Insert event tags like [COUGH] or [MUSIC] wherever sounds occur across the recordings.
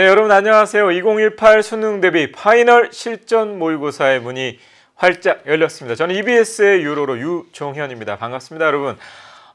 네, 여러분 안녕하세요. 2018 수능 대비 파이널 실전 모의고사의 문이 활짝 열렸습니다. 저는 EBS의 유로로 유종현입니다. 반갑습니다, 여러분.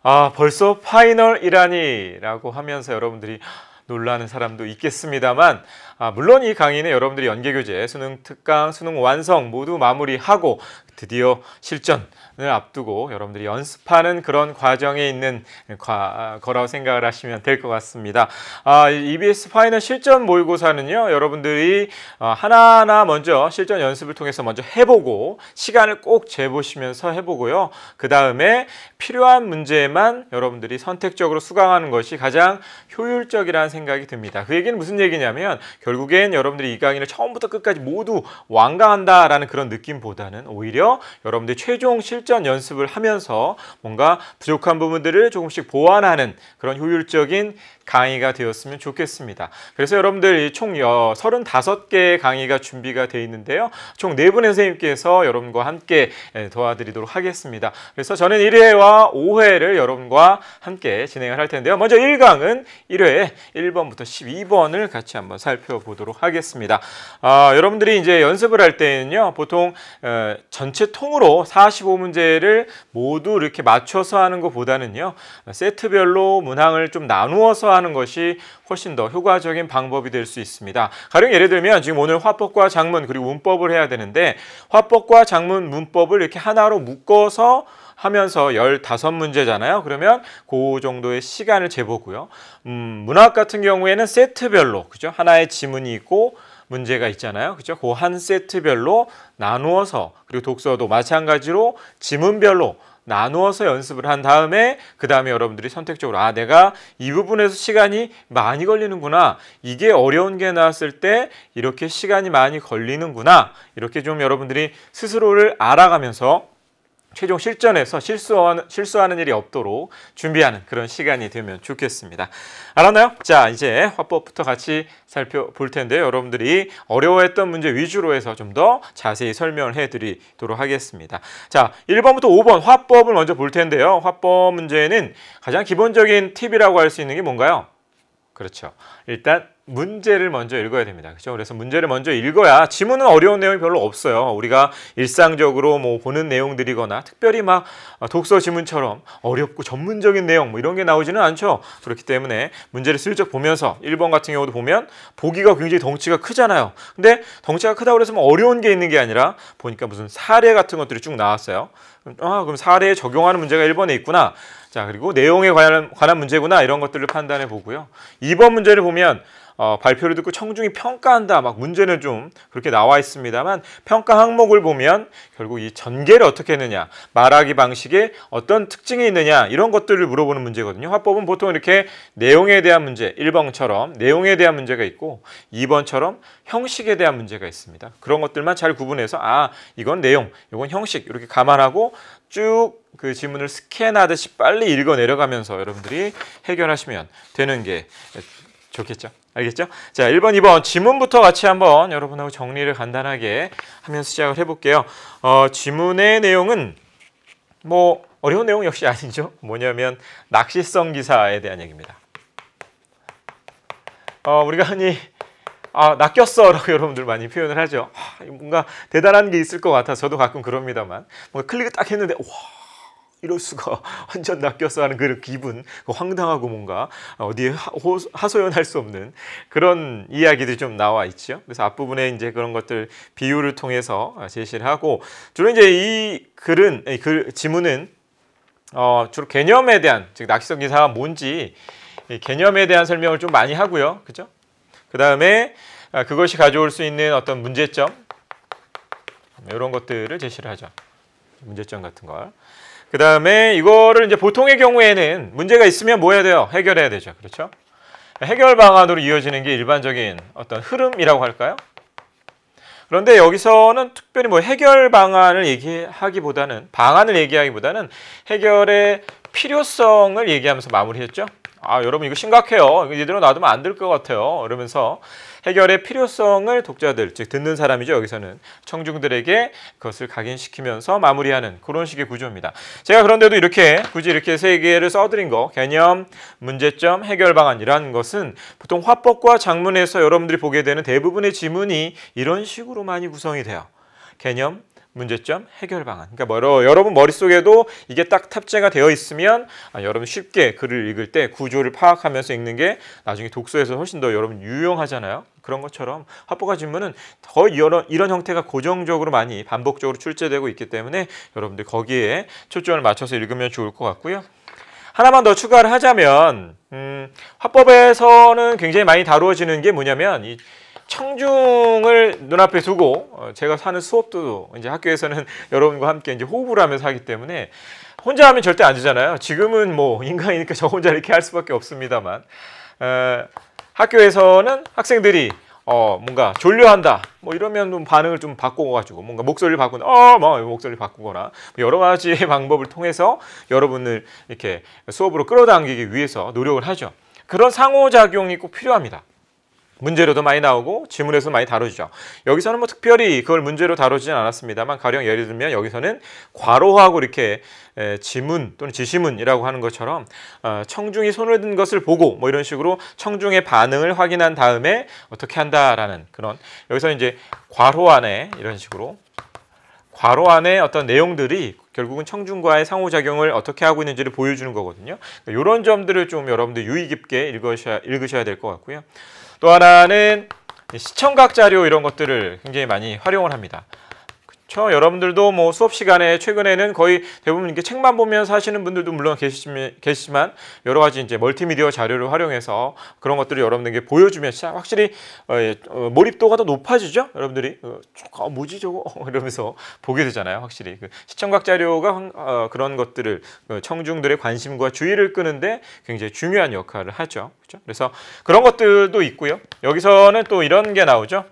아, 벌써 파이널이라니라고 하면서 여러분들이 놀라는 사람도 있겠습니다만 아, 물론 이 강의는 여러분들이 연계교재, 수능 특강, 수능 완성 모두 마무리하고 드디어 실전 을 앞두고 여러분들이 연습하는 그런 과정에 있는 과, 거라고 생각을 하시면 될 것 같습니다. 아, EBS 파이널 실전 모의고사는요, 여러분들이 어, 하나하나 먼저 실전 연습을 통해서 먼저 해보고 시간을 꼭 재보시면서 해보고요. 그 다음에 필요한 문제만 여러분들이 선택적으로 수강하는 것이 가장 효율적이라는 생각이 듭니다. 그 얘기는 무슨 얘기냐면 결국엔 여러분들이 이 강의를 처음부터 끝까지 모두 완강한다라는 그런 느낌보다는 오히려 여러분들이 최종 실전 실전 연습을 하면서 뭔가 부족한 부분들을 조금씩 보완하는 그런 효율적인 강의가 되었으면 좋겠습니다. 그래서 여러분들 총 35개의 강의가 준비가 되어 있는데요. 총 4분의 선생님께서 여러분과 함께 예, 도와드리도록 하겠습니다. 그래서 저는 1회와 5회를 여러분과 함께 진행을 할 텐데요. 먼저 1강은 1회 1번부터 12번을 같이 한번 살펴보도록 하겠습니다. 아, 여러분들이 이제 연습을 할 때는요. 보통 어, 전체 통으로 45문제를 모두 이렇게 맞춰서 하는 것보다는요. 세트별로 문항을 좀 나누어서 하는 것이 훨씬 더 효과적인 방법이 될 수 있습니다. 가령 예를 들면 지금 오늘 화법과 작문 그리고 문법을 해야 되는데 화법과 작문 문법을 이렇게 하나로 묶어서 하면서 15문제잖아요. 그러면 그 정도의 시간을 재보고요. 음, 문학 같은 경우에는 세트별로 그죠? 하나의 지문이 있고 문제가 있잖아요. 그죠? 그한 세트별로 나누어서 그리고 독서도 마찬가지로 지문별로 나누어서 연습을 한 다음에 그 다음에 여러분들이 선택적으로 아 내가 이 부분에서 시간이 많이 걸리는구나 이게 어려운 게 나왔을 때 이렇게 시간이 많이 걸리는구나 이렇게 좀 여러분들이 스스로를 알아가면서 최종 실전에서 실수하는, 실수하는 일이 없도록 준비하는 그런 시간이 되면 좋겠습니다. 알았나요? 자, 이제 화법부터 같이 살펴볼 텐데 요 여러분들이 어려워했던 문제 위주로 해서 좀 더 자세히 설명을 해드리도록 하겠습니다. 자, 1번부터 5번 화법을 먼저 볼 텐데요. 화법 문제는 가장 기본적인 팁이라고 할 수 있는 게 뭔가요? 그렇죠. 일단 문제를 먼저 읽어야 됩니다. 그죠? 렇 그래서 문제를 먼저 읽어야 지문은 어려운 내용이 별로 없어요. 우리가 일상적으로 뭐 보는 내용들이거나 특별히 막 독서 지문처럼 어렵고 전문적인 내용 뭐 이런 게 나오지는 않죠. 그렇기 때문에 문제를 슬쩍 보면서 1번 같은 경우도 보면 보기가 굉장히 덩치가 크잖아요. 근데 덩치가 크다고 해서 뭐 어려운 게 있는 게 아니라 보니까 무슨 사례 같은 것들이 쭉 나왔어요. 아, 그럼 사례에 적용하는 문제가 1번에 있구나. 자 그리고 내용에 관한, 관한 문제구나 이런 것들을 판단해 보고요. 2번 문제를 보면 어, 발표를 듣고 청중이 평가한다 막 문제는 좀 그렇게 나와 있습니다만 평가 항목을 보면 결국 이 전개를 어떻게 했느냐 말하기 방식에 어떤 특징이 있느냐 이런 것들을 물어보는 문제거든요 화법은 보통 이렇게 내용에 대한 문제 1번처럼 내용에 대한 문제가 있고 2번처럼 형식에 대한 문제가 있습니다 그런 것들만 잘 구분해서 아 이건 내용 이건 형식 이렇게 감안하고 쭉그 지문을 스캔하듯이 빨리 읽어 내려가면서 여러분들이 해결하시면 되는 게 좋겠죠. 알겠죠? 자, 1번, 2번 지문부터 같이 한번 여러분하고 정리를 간단하게 하면서 시작을 해볼게요. 어, 지문의 내용은 뭐 어려운 내용 역시 아니죠. 뭐냐면 낚시성 기사에 대한 얘기입니다. 어, 우리가 흔히 아, 낚였어 라고 [LAUGHS] 여러분들 많이 표현을 하죠. 아, 뭔가 대단한 게 있을 것 같아서 저도 가끔 그럽니다만 뭔가 클릭을 딱 했는데 와 이럴 수가 [LAUGHS] 완전 낚였어 하는 그 기분 그 황당하고 뭔가 어디에 하소연할 수 없는 그런 이야기들이 좀 나와 있죠 그래서 앞부분에 이제 그런 것들 비유를 통해서 제시를 하고 주로 이제 이 글은 이 글, 지문은 어, 주로 개념에 대한 즉 낚시성 기사가 뭔지 개념에 대한 설명을 좀 많이 하고요 그죠 그 다음에 아, 그것이 가져올 수 있는 어떤 문제점 이런 것들을 제시를 하죠. 문제점 같은 걸. 그 다음에 이거를 이제 보통의 경우에는 문제가 있으면 뭐 해야 돼요? 해결해야 되죠. 그렇죠? 해결 방안으로 이어지는 게 일반적인 어떤 흐름이라고 할까요? 그런데 여기서는 특별히 뭐 해결 방안을 얘기하기보다는 방안을 얘기하기보다는 해결의 필요성을 얘기하면서 마무리했죠. 아 여러분 이거 심각해요. 이대로 놔두면 안 될 것 같아요. 이러면서 해결의 필요성을 독자들, 즉 듣는 사람이죠. 여기서는 청중들에게 그것을 각인시키면서 마무리하는 그런 식의 구조입니다. 제가 그런데도 이렇게 굳이 이렇게 세 개를 써드린 거 개념, 문제점, 해결 방안이라는 것은 보통 화법과 장문에서 여러분들이 보게 되는 대부분의 지문이 이런 식으로 많이 구성이 돼요. 개념, 문제점 해결 방안. 그러니까 뭐 여러분 머릿속에도 이게 딱 탑재가 되어 있으면 아, 여러분 쉽게 글을 읽을 때 구조를 파악하면서 읽는 게 나중에 독서에서 훨씬 더 여러분 유용하잖아요. 그런 것처럼 합법과 질문은 더 여러, 이런 형태가 고정적으로 많이 반복적으로 출제되고 있기 때문에 여러분들 거기에 초점을 맞춰서 읽으면 좋을 것 같고요. 하나만 더 추가를 하자면 음, 화법에서는 굉장히 많이 다루어지는 게 뭐냐면 이 청중을 눈앞에 두고 어, 제가 사는 수업도 이제 학교에서는 [LAUGHS] 여러분과 함께 이제 호흡을 하면서 하기 때문에 혼자 하면 절대 안 되잖아요. 지금은 뭐 인간이니까 [LAUGHS] 저 혼자 이렇게 할 수밖에 없습니다만 에, 어, 학교에서는 학생들이 어 뭔가 졸려한다 뭐 이러면 좀 반응을 좀 바꿔가지고 뭔가 목소리를 바꾸는 어뭐 목소리 바꾸거나 뭐 여러 가지 [LAUGHS] 방법을 통해서 여러분을 이렇게 수업으로 끌어당기기 위해서 노력을 하죠. 그런 상호작용이 꼭 필요합니다. 문제로도 많이 나오고 지문에서 많이 다뤄지죠 여기서는 뭐 특별히 그걸 문제로 다루진 않았습니다만 가령 예를 들면 여기서는 과로하고 이렇게 지문 또는 지시문이라고 하는 것처럼 어, 청중이 손을 든 것을 보고 뭐 이런 식으로 청중의 반응을 확인한 다음에 어떻게 한다라는 그런 여기서 이제 과로 안에 이런 식으로 과로 안에 어떤 내용들이 결국은 청중과의 상호작용을 어떻게 하고 있는지를 보여주는 거거든요. 이런 그러니까 점들을 좀 여러분들 유의 깊게 읽으셔야, 읽으셔야 될것 같고요. 또 하나는 시청각 자료 이런 것들을 굉장히 많이 활용을 합니다. 저 여러분들도 뭐 수업 시간에 최근에는 거의 대부분 이렇게 책만 보면서 하시는 분들도 물론 계시지만 여러 가지 이제 멀티미디어 자료를 활용해서 그런 것들을 여러분들에게 보여주면 서 확실히 어, 예, 어, 몰입도가 더 높아지죠. 여러분들이 어, 어, 뭐지 저거 [LAUGHS] 이러면서 보게 되잖아요. 확실히 그 시청각 자료가 어, 그런 것들을 그 청중들의 관심과 주의를 끄는데 굉장히 중요한 역할을 하죠. 그렇죠? 그래서 그런 것들도 있고요. 여기서는 또 이런 게 나오죠.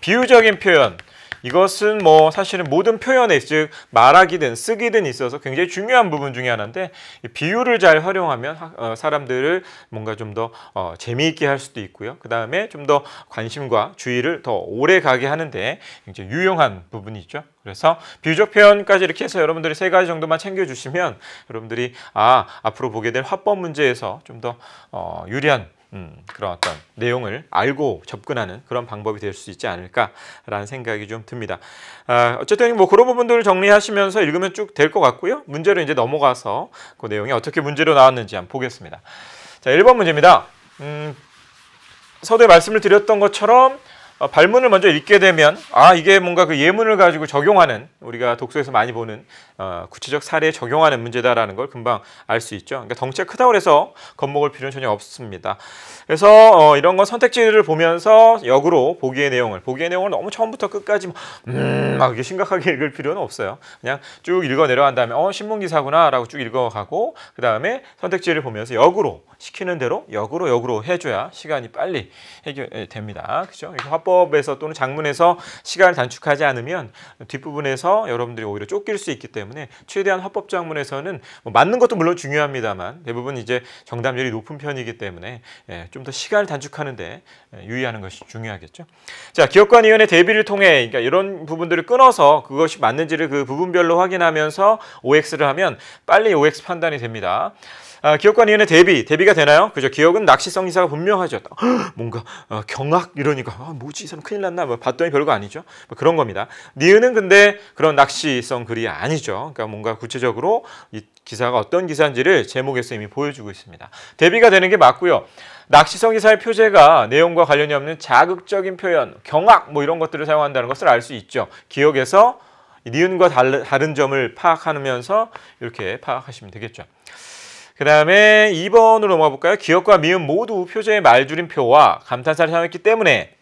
비유적인 표현. 이것은 뭐 사실은 모든 표현에 즉 말하기든 쓰기든 있어서 굉장히 중요한 부분 중에 하나인데 비유를 잘 활용하면 어, 사람들을 뭔가 좀더 어, 재미있게 할 수도 있고요. 그 다음에 좀 더 관심과 주의를 더 오래 가게 하는데 굉장히 유용한 부분이죠. 그래서 비유적 표현까지 이렇게 해서 여러분들이 세 가지 정도만 챙겨주시면 여러분들이 아 앞으로 보게 될 화법 문제에서 좀더 어, 유리한 음, 그런 어떤 내용을 알고 접근하는 그런 방법이 될 수 있지 않을까라는 생각이 좀 듭니다. 아, 어쨌든 뭐 그런 부분들을 정리하시면서 읽으면 쭉 될 것 같고요. 문제로 이제 넘어가서 그 내용이 어떻게 문제로 나왔는지 한번 보겠습니다. 자, 1번 문제입니다. 음, 서두에 말씀을 드렸던 것처럼 어, 발문을 먼저 읽게 되면 아 이게 뭔가 그 예문을 가지고 적용하는 우리가 독서에서 많이 보는 어, 구체적 사례에 적용하는 문제다라는 걸 금방 알 수 있죠. 그러니까 덩치가 크다고 해서 겁먹을 필요는 전혀 없습니다. 그래서 어, 이런 건 선택지를 보면서 역으로 보기의 내용을 보기의 내용을 너무 처음부터 끝까지 음막 이게 심각하게 [LAUGHS] 읽을 필요는 없어요. 그냥 쭉 읽어 내려간 다음에 어 신문 기사구나라고 쭉 읽어가고 그 다음에 선택지를 보면서 역으로 시키는 대로 역으로 역으로 해줘야 시간이 빨리 해결됩니다. 예, 그죠? 렇 이거 화 화법에서 또는 장문에서 시간을 단축하지 않으면 뒷부분에서 여러분들이 오히려 쫓길 수 있기 때문에 최대한 화법 장문에서는 뭐 맞는 것도 물론 중요합니다만 대부분 이제 정답률이 높은 편이기 때문에 예, 좀더 시간을 단축하는데 예, 유의하는 것이 중요하겠죠. 자 기업관위원회 대비를 통해 그러니까 이런 부분들을 끊어서 그것이 맞는지를 그 부분별로 확인하면서 OX를 하면 빨리 OX 판단이 됩니다. 아, 기업과 니은의 대비, 대비가 되나요? 그죠. 기업은 낚시성 인사가 분명하죠. 헉, 아, 뭔가 어, 경악 이러니까 아, 뭐지 이 사람 큰일 났나 뭐 봤더니 별거 아니죠. 뭐 그런 겁니다. 니은은 근데 그런 낚시성 글이 아니죠. 그러니까 뭔가 구체적으로 이 기사가 어떤 기사인지를 제목에서 이미 보여주고 있습니다. 대비가 되는 게 맞고요. 낚시성 기사의 표제가 내용과 관련이 없는 자극적인 표현, 경악 뭐 이런 것들을 사용한다는 것을 알 수 있죠. 기억에서 니은과 다른 점을 파악하면서 이렇게 파악하시면 되겠죠. 그 다음에 2번으로 넘어가 뭐 볼까요? 기억과 미음 모두 표제의 말줄임표와 감탄사를 사용했기 때문에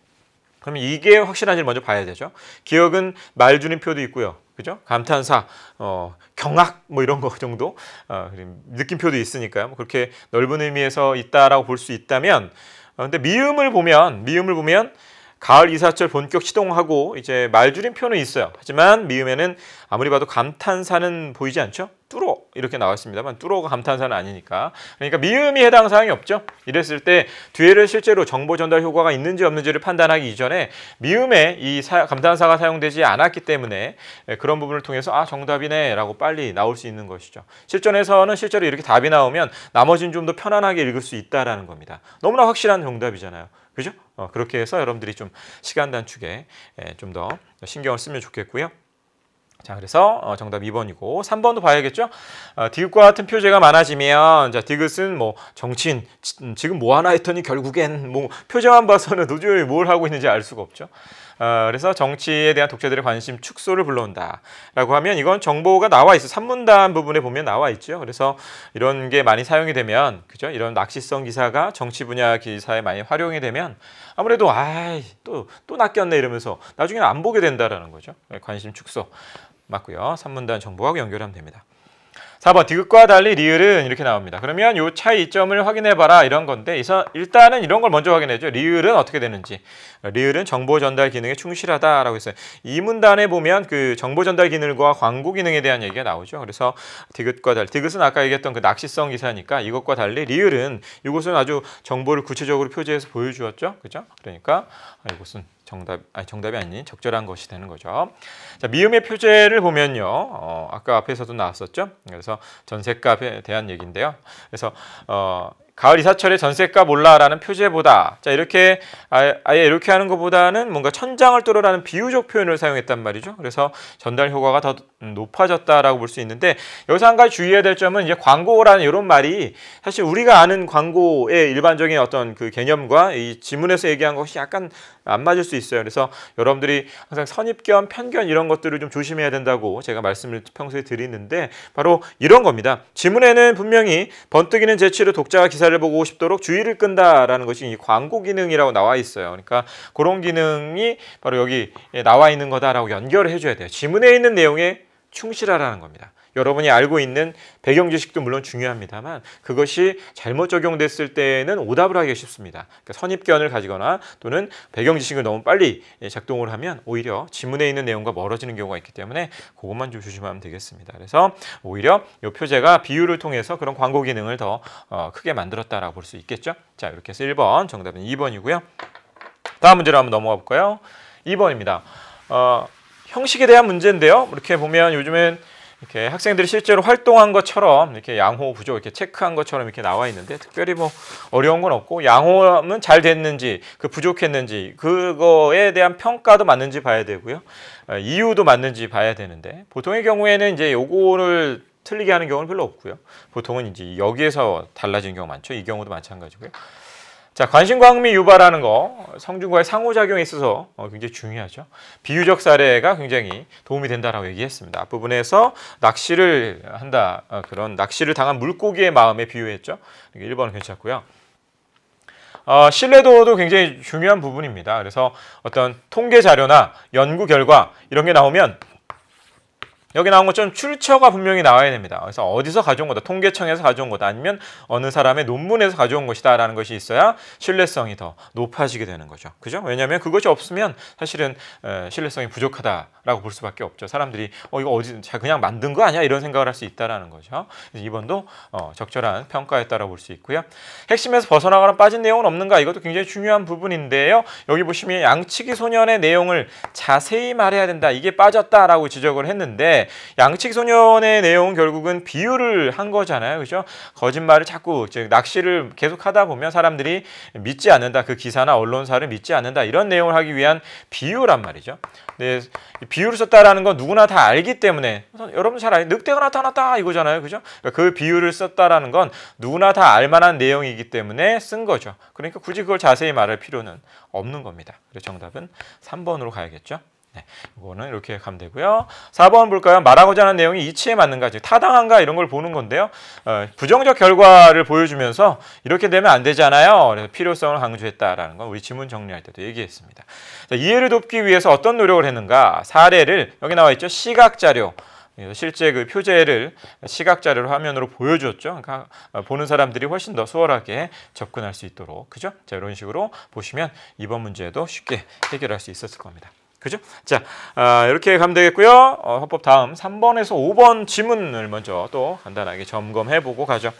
그러면 이게 확실한지 먼저 봐야 되죠. 기억은 말줄임표도 있고요. 그죠? 감탄사, 어, 경악 뭐 이런 거 정도 어, 느낌표도 있으니까요. 뭐 그렇게 넓은 의미에서 있다라고 볼 수 있다면 어, 근데 미음을 보면 미음을 보면 가을 이사철 본격 시동하고 이제 말줄임표는 있어요. 하지만 미음에는 아무리 봐도 감탄사는 보이지 않죠? 뚫어 이렇게 나왔습니다만뚫어가 감탄사는 아니니까 그러니까 미음이 해당 사항이 없죠. 이랬을 때 뒤에를 실제로 정보 전달 효과가 있는지 없는지를 판단하기 이전에 미음에 이 사, 감탄사가 사용되지 않았기 때문에 예, 그런 부분을 통해서 아 정답이네 라고 빨리 나올 수 있는 것이죠. 실전에서는 실제로 이렇게 답이 나오면 나머지는 좀 더 편안하게 읽을 수 있다라는 겁니다. 너무나 확실한 정답이잖아요. 그죠? 어, 그렇게 해서 여러분들이 좀 시간 단축에 예, 좀더 신경을 쓰면 좋겠고요. 자, 그래서 어, 정답 2번이고 3번도 봐야겠죠? 어, 디귿과 같은 표제가 많아지면 자, 디귿은 뭐 정치인 음, 지금 뭐 하나 했더니 결국엔 뭐 표제만 봐서는 도저히 뭘 하고 있는지 알 수가 없죠. 어, 그래서 정치에 대한 독자들의 관심 축소를 불러온다라고 하면 이건 정보가 나와 있어 산문단 부분에 보면 나와 있죠. 그래서 이런 게 많이 사용이 되면 그죠? 이런 낚시성 기사가 정치 분야 기사에 많이 활용이 되면 아무래도 아이 또 또 낚였네 이러면서 나중에는 안 보게 된다라는 거죠. 네, 관심 축소 맞고요. 산문단 정보하고 연결하면 됩니다. 4번 디귿과 달리 리을은 이렇게 나옵니다. 그러면 요 차이점을 확인해봐라 이런 건데 일단은 이런 걸 먼저 확인해줘. 리을은 어떻게 되는지. 리을은 정보 전달 기능에 충실하다라고 했어요. 이 문단에 보면 그 정보 전달 기능과 광고 기능에 대한 얘기가 나오죠. 그래서 디귿과 달리 디귿은 아까 얘기했던 그 낚시성 기사니까 이것과 달리 리을은 이것은 아주 정보를 구체적으로 표지해서 보여주었죠. 그죠? 그러니까 이것은 정답 아니 정답이 아닌 적절한 것이 되는 거죠. 자 미음의 표제를 보면요, 어, 아까 앞에서도 나왔었죠. 그래서 전셋값에 대한 얘기인데요. 그래서 어, 가을 이사철에 전세값 올라라는 표제보다 자 이렇게 아, 아예 이렇게 하는 것보다는 뭔가 천장을 뚫어라는 비유적 표현을 사용했단 말이죠. 그래서 전달 효과가 더 높아졌다라고 볼 수 있는데 여기서 한 가지 주의해야 될 점은 이제 광고라는 이런 말이 사실 우리가 아는 광고의 일반적인 어떤 그 개념과 이 지문에서 얘기한 것이 약간 안 맞을 수 있어요. 그래서 여러분들이 항상 선입 견, 편견 이런 것들을 좀 조심해야 된다고 제가 말씀을 평소에 드리는데 바로 이런 겁니다. 지문에는 분명히 번뜩이는 재치로 독자가 기사 기사를 보고 싶도록 주의를 끈다라는 것이 이 광고 기능이라고 나와 있어요. 그러니까 그런 기능이 바로 여기 나와 있는 거다라고 연결을 해줘야 돼요. 지문에 있는 내용에 충실하라는 겁니다. 여러분이 알고 있는 배경 지식도 물론 중요합니다만 그것이 잘못 적용됐을 때는 에 오답을 하기 가 쉽습니다. 그러니까 선입견을 가지거나 또는 배경 지식을 너무 빨리 예, 작동을 하면 오히려 지문에 있는 내용과 멀어지는 경우가 있기 때문에 그것만 좀 조심하면 되겠습니다. 그래서 오히려 이 표제가 비율을 통해서 그런 광고 기능을 더 어, 크게 만들었다라고 볼 수 있겠죠. 자 이렇게 해서 1번 정답은 2번이고요. 다음 문제로 한번 넘어가 볼까요? 2번입니다. 어, 형식에 대한 문제인데요. 이렇게 보면 요즘엔 이렇게 학생들이 실제로 활동한 것처럼 이렇게 양호 부족 이렇게 체크한 것처럼 이렇게 나와 있는데 특별히 뭐 어려운 건 없고 양호는 잘 됐는지 그 부족했는지 그거에 대한 평가도 맞는지 봐야 되고요 어, 이유도 맞는지 봐야 되는데 보통의 경우에는 이제 요거를 틀리게 하는 경우는 별로 없고요 보통은 이제 여기에서 달라진 경우 많죠 이 경우도 마찬가지고요 자, 관심광미 유발하는 거 성중과의 상호작용에 있어서 어, 굉장히 중요하죠. 비유적 사례가 굉장히 도움이 된다라고 얘기했습니다. 앞부분에서 낚시를 한다 어, 그런 낚시를 당한 물고기의 마음에 비유했죠. 1번은 괜찮고요. 어, 신뢰도도 굉장히 중요한 부분입니다. 그래서 어떤 통계 자료나 연구 결과 이런 게 나오면 여기 나온 것처럼 출처가 분명히 나와야 됩니다. 그래서 어디서 가져온 거다. 통계청에서 가져온 거다. 아니면 어느 사람의 논문에서 가져온 것이다. 라는 것이 있어야 신뢰성이 더 높아지게 되는 거죠. 그죠? 왜냐하면 그것이 없으면 사실은 신뢰성이 부족하다라고 볼 수밖에 없죠. 사람들이 어, 이거 어디, 그냥 만든 거 아니야? 이런 생각을 할 수 있다라는 거죠. 이번도 어, 적절한 평가에 따라 볼 수 있고요. 핵심에서 벗어나거나 빠진 내용은 없는가? 이것도 굉장히 중요한 부분인데요. 여기 보시면 양치기 소년의 내용을 자세히 말해야 된다. 이게 빠졌다라고 지적을 했는데 했는데 양측 소년의 내용은 결국은 비유를 한 거잖아요. 그죠? 거짓말을 자꾸 즉 낚시를 계속 하다 보면 사람들이 믿지 않는다. 그 기사나 언론사를 믿지 않는다. 이런 내용을 하기 위한 비유란 말이죠. 근 네, 비유를 썼다라는 건 누구나 다 알기 때문에 여러분 잘아요 늑대가 나타났다 이거잖아요. 그죠? 그러니까 그 비유를 썼다라는 건 누구나 다 알만한 내용이기 때문에 쓴 거죠. 그러니까 굳이 그걸 자세히 말할 필요는 없는 겁니다. 그래서 정답은 3번으로 가야겠죠. 네, 이거는 이렇게 가면 되고요. 4번 볼까요? 말하고자 하는 내용이 이치에 맞는가, 타당한가 이런 걸 보는 건데요. 어, 부정적 결과를 보여주면서 이렇게 되면 안 되잖아요. 그래서 필요성을 강조했다라는 건 우리 지문 정리할 때도 얘기했습니다. 자, 이해를 돕기 위해서 어떤 노력을 했는가 사례를 여기 나와 있죠. 시각 자료. 실제 그 표제를 시각 자료로 화면으로 보여줬죠. 그러니까 어, 보는 사람들이 훨씬 더 수월하게 접근할 수 있도록 그죠? 자 이런 식으로 보시면 이번 문제도 쉽게 해결할 수 있었을 겁니다. 그죠? 자, 아, 이렇게 가면 되겠고요. 어, 헌법 다음 3번에서 5번 지문을 먼저 또 간단하게 점검해보고 가죠.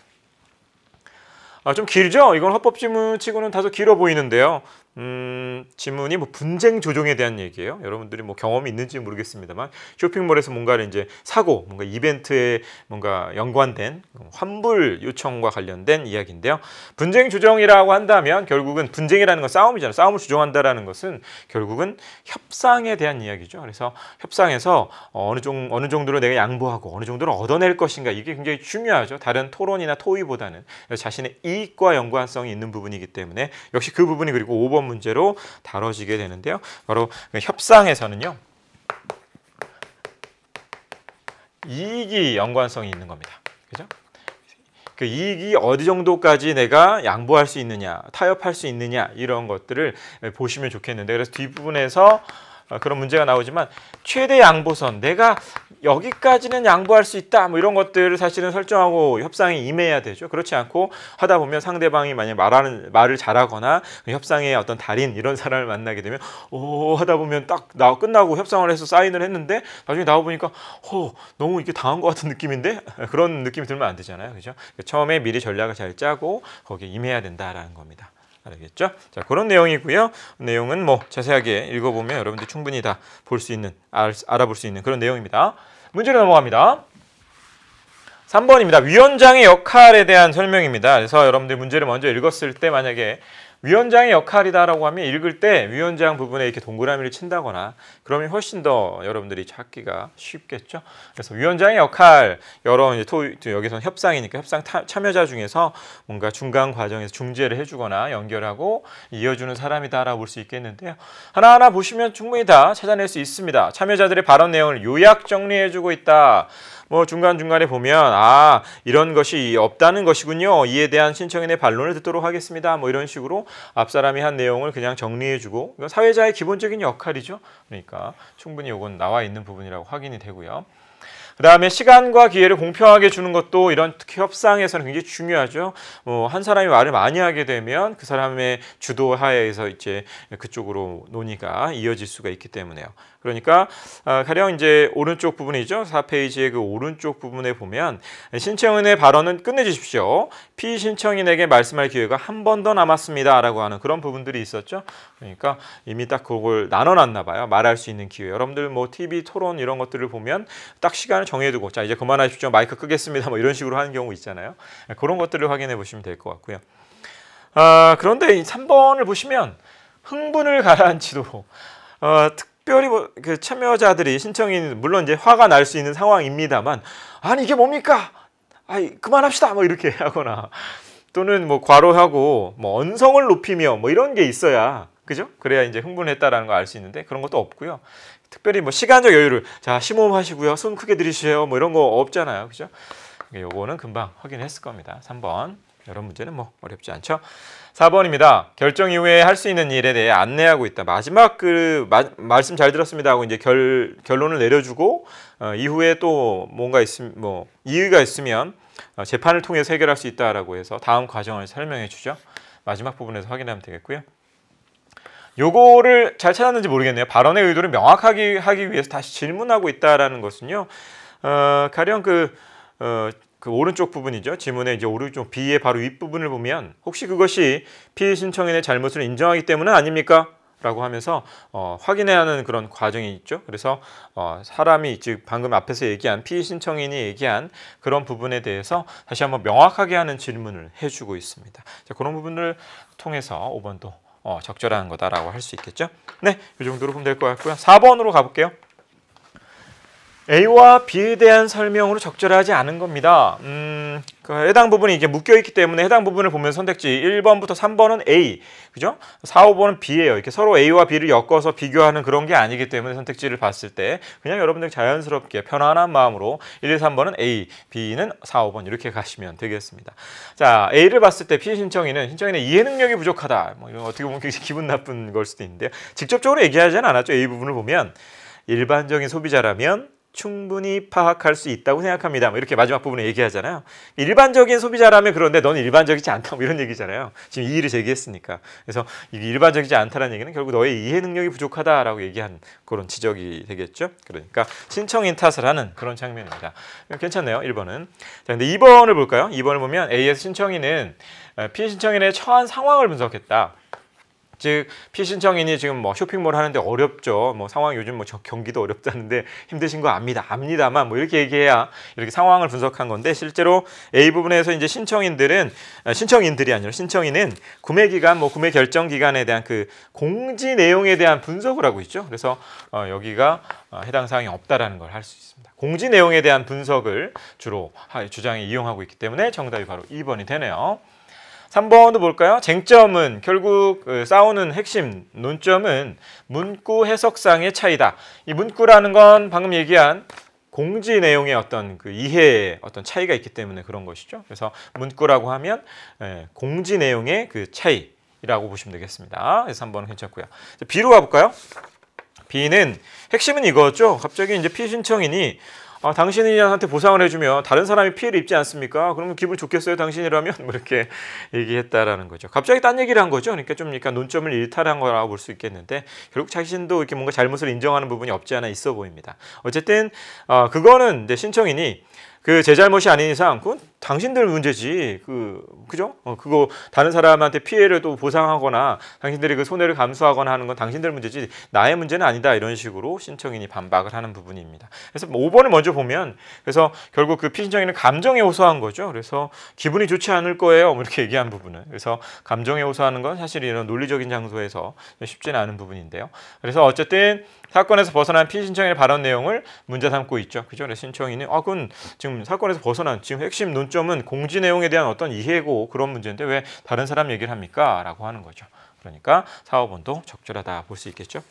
아, 좀 길죠? 이건 헌법 지문 치고는 다소 길어 보이는데요. 음, 지문이 뭐 분쟁 조정에 대한 얘기예요. 여러분들이 뭐 경험이 있는지 모르겠습니다만 쇼핑몰에서 뭔가를 이제 사고 뭔가 이벤트에 뭔가 연관된 환불 요청과 관련된 이야기인데요. 분쟁 조정이라고 한다면 결국은 분쟁이라는 건 싸움이잖아요. 싸움을 조정한다라는 것은 결국은 협상에 대한 이야기죠. 그래서 협상에서 어느 종 어느 정도로 내가 양보하고 어느 정도로 얻어낼 것인가 이게 굉장히 중요하죠. 다른 토론이나 토의보다는 자신의 이익과 연관성이 있는 부분이기 때문에 역시 그 부분이 그리고 5번 문제로 다뤄지게 되는데요. 바로 그 협상에서는요. 이익이 연관성이 있는 겁니다. 그죠? 그 이익이 어디 정도까지 내가 양보할 수 있느냐, 타협할 수 있느냐 이런 것들을 보시면 좋겠는데 그래서 뒷부분에서 어, 그런 문제가 나오지만 최대 양보선 내가 여기까지는 양보할 수 있다 뭐 이런 것들을 사실은 설정하고 협상에 임해야 되죠. 그렇지 않고 하다 보면 상대방이 만약 말하는 말을 잘하거나 그 협상의 어떤 달인 이런 사람을 만나게 되면 오 하다 보면 딱 나 끝나고 협상을 해서 사인을 했는데 나중에 나와 보니까 허 너무 이게 당한 것 같은 느낌인데 그런 느낌이 들면 안 되잖아요. 그죠? 처음에 미리 전략을 잘 짜고 거기에 임해야 된다라는 겁니다. 알겠죠? 자 그런 내용이고요. 내용은 뭐 자세하게 읽어보면 여러분들 충분히 다 볼 수 있는 알, 아볼수 있는 그런 내용입니다. 문제로 넘어갑니다. 3번입니다. 위원장의 역할에 대한 설명입니다. 그래서 여러분들 문제를 먼저 읽었을 때 만약에 위원장의 역할이다라고 하면 읽을 때 위원장 부분에 이렇게 동그라미를 친다거나 그러면 훨씬 더 여러분들이 찾기가 쉽겠죠. 그래서 위원장의 역할 여러 이제 토, 여기서 는 협상이니까 협상 타, 참여자 중에서 뭔가 중간 과정에서 중재를 해주거나 연결하고 이어주는 사람이다라고 볼 수 있겠는데요. 하나하나 보시면 충분히 다 찾아낼 수 있습니다. 참여자들의 발언 내용을 요약 정리해주고 있다. 뭐 중간중간에 보면 아 이런 것이 없다는 것이군요. 이에 대한 신청인의 반론을 듣도록 하겠습니다. 뭐 이런 식으로 앞사람이 한 내용을 그냥 정리해주고 사회자의 기본적인 역할이죠. 그러니까 충분히 이건 나와 있는 부분이라고 확인이 되고요. 그 다음에 시간과 기회를 공평하게 주는 것도 이런 특히 협상에서는 굉장히 중요하죠. 뭐 한 사람이 말을 많이 하게 되면 그 사람의 주도하에서 이제 그쪽으로 논의가 이어질 수가 있기 때문에요. 그러니까 아, 가령 이제 오른쪽 부분이죠. 4페이지의 그 오른쪽 부분에 보면 신청인의 발언은 끝내주십시오. 피신청인에게 말씀할 기회가 한 번 더 남았습니다. 라고 하는 그런 부분들이 있었죠. 그러니까 이미 딱 그걸 나눠놨나 봐요. 말할 수 있는 기회. 여러분들 뭐 TV 토론 이런 것들을 보면 딱 시간을 정해두고 자 이제 그만하십시오. 마이크 끄겠습니다. 뭐 이런 식으로 하는 경우 있잖아요. 그런 것들을 확인해 보시면 될 것 같고요. 아, 그런데 3번을 보시면 흥분을 가라앉히도록 어, 특 특별히 뭐 그 참여자들이 신청인 물론 이제 화가 날 수 있는 상황입니다만 아니 이게 뭡니까? 아이 그만합시다 뭐 이렇게 [LAUGHS] 하거나 또는 뭐 과로하고 뭐 언성을 높이며 뭐 이런 게 있어야 그죠? 그래야 이제 흥분했다라는 걸 알 수 있는데 그런 것도 없고요. 특별히 뭐 시간적 여유를 자 심호흡하시고요. 손 크게 들이쉬세요. 뭐 이런 거 없잖아요. 그죠? 요거는 금방 확인했을 겁니다. 3번 이런 문제는 뭐 어렵지 않죠? 4번입니다. 결정 이후에 할 수 있는 일에 대해 안내하고 있다. 마지막 그 마, 말씀 잘 들었습니다 하고 이제 결 결론을 내려주고 어, 이후에 또 뭔가 있음 뭐이유가 있으면 어, 재판을 통해서 해결할 수 있다라고 해서 다음 과정을 설명해 주죠. 마지막 부분에서 확인하면 되겠고요. 요거를 잘 찾았는지 모르겠네요. 발언의 의도를 명확하게 하기 위해서 다시 질문하고 있다라는 것은요. 어, 가령 그 어, 그 오른쪽 부분이죠. 지문의 이제 오른쪽 B의 바로 윗부분을 보면 혹시 그것이 피해 신청인의 잘못을 인정하기 때문은 아닙니까? 라고 하면서 어, 확인해야 하는 그런 과정이 있죠. 그래서 어, 사람이 즉 방금 앞에서 얘기한 피해 신청인이 얘기한 그런 부분에 대해서 다시 한번 명확하게 하는 질문을 해주고 있습니다. 자, 그런 부분을 통해서 5번도 어, 적절한 거다라고 할 수 있겠죠. 네, 이 정도로 보면 될 것 같고요. 4번으로 가볼게요. A와 B에 대한 설명으로 적절하지 않은 겁니다. 음, 그 해당 부분이 이제 묶여 있기 때문에 해당 부분을 보면 선택지 1번부터 3번은 A, 그죠? 4, 5번은 B예요. 이렇게 서로 A와 B를 엮어서 비교하는 그런 게 아니기 때문에 선택지를 봤을 때 그냥 여러분들 자연스럽게 편안한 마음으로 1, 2, 3번은 A, B는 4, 5번 이렇게 가시면 되겠습니다. 자, A를 봤을 때 피해 신청인은 신청인의 이해 능력이 부족하다. 뭐 이런 어떻게 보면 굉장히 기분 나쁜 걸 수도 있는데요. 직접적으로 얘기하지는 않았죠. A 부분을 보면 일반적인 소비자라면 충분히 파악할 수 있다고 생각합니다. 뭐 이렇게 마지막 부분에 얘기하잖아요. 일반적인 소비자라면 그런데 넌 일반적이지 않다 뭐 이런 얘기잖아요. 지금 이의를 제기했으니까. 그래서 이게 일반적이지 않다는 라 얘기는 결국 너의 이해 능력이 부족하다라고 얘기한 그런 지적이 되겠죠. 그러니까 신청인 탓을 하는 그런 장면입니다. 괜찮네요. 1번은. 자, 근데 2번을 볼까요? 2번을 보면 AS 신청인은 피해 어, 신청인의 처한 상황을 분석했다. 즉 피신청인이 지금 뭐 쇼핑몰 하는데 어렵죠. 뭐 상황 요즘 뭐 경기도 어렵다는데 힘드신 거 압니다. 압니다만 뭐 이렇게 얘기해야 이렇게 상황을 분석한 건데 실제로 A 부분에서 이제 신청인들은 아, 신청인들이 아니라 신청인은 구매 기간 뭐 구매 결정 기간에 대한 그 공지 내용에 대한 분석을 하고 있죠. 그래서 어, 여기가 어, 해당 사항이 없다라는 걸 할 수 있습니다. 공지 내용에 대한 분석을 주로 주장에 이용하고 있기 때문에 정답이 바로 2번이 되네요. 3번도 볼까요? 쟁점은 결국 그 싸우는 핵심 논점은 문구 해석상의 차이다. 이 문구라는 건 방금 얘기한 공지 내용의 어떤 그 이해의 어떤 차이가 있기 때문에 그런 것이죠. 그래서 문구라고 하면 예, 공지 내용의 그 차이라고 보시면 되겠습니다. 그래서 3번은 괜찮고요. B로 가볼까요? B는 핵심은 이거죠. 갑자기 이제 피신청인이 아, 당신이 한테 보상을 해주면 다른 사람이 피해를 입지 않습니까? 그러면 기분 좋겠어요, 당신이라면? 뭐 이렇게 [LAUGHS] 얘기했다라는 거죠. 갑자기 딴 얘기를 한 거죠. 그러니까 좀 그러니까 논점을 일탈한 거라고 볼 수 있겠는데 결국 자신도 이렇게 뭔가 잘못을 인정하는 부분이 없지 않아 있어 보입니다. 어쨌든 어, 그거는 이제 신청인이 그제 잘못이 아닌 이상 그건 당신들 문제지 그 그죠? 어, 그거 다른 사람한테 피해를 또 보상하거나 당신들이 그 손해를 감수하거나 하는 건 당신들 문제지 나의 문제는 아니다 이런 식으로 신청인이 반박을 하는 부분입니다. 그래서 뭐 5번을 먼저 보면 그래서 결국 그 피신청인은 감정에 호소한 거죠. 그래서 기분이 좋지 않을 거예요 뭐 이렇게 얘기한 부분은 그래서 감정에 호소하는 건 사실 이런 논리적인 장소에서 쉽지는 않은 부분인데요. 그래서 어쨌든 사건에서 벗어난 피 신청인의 발언 내용을 문제 삼고 있죠. 그죠? 신청인이 아 그건 지금 사건에서 벗어난 지금 핵심 논점은 공지 내용에 대한 어떤 이해고 그런 문제인데 왜 다른 사람 얘기를 합니까? 라고 하는 거죠. 그러니까 4, 5번도 적절하다 볼 수 있겠죠.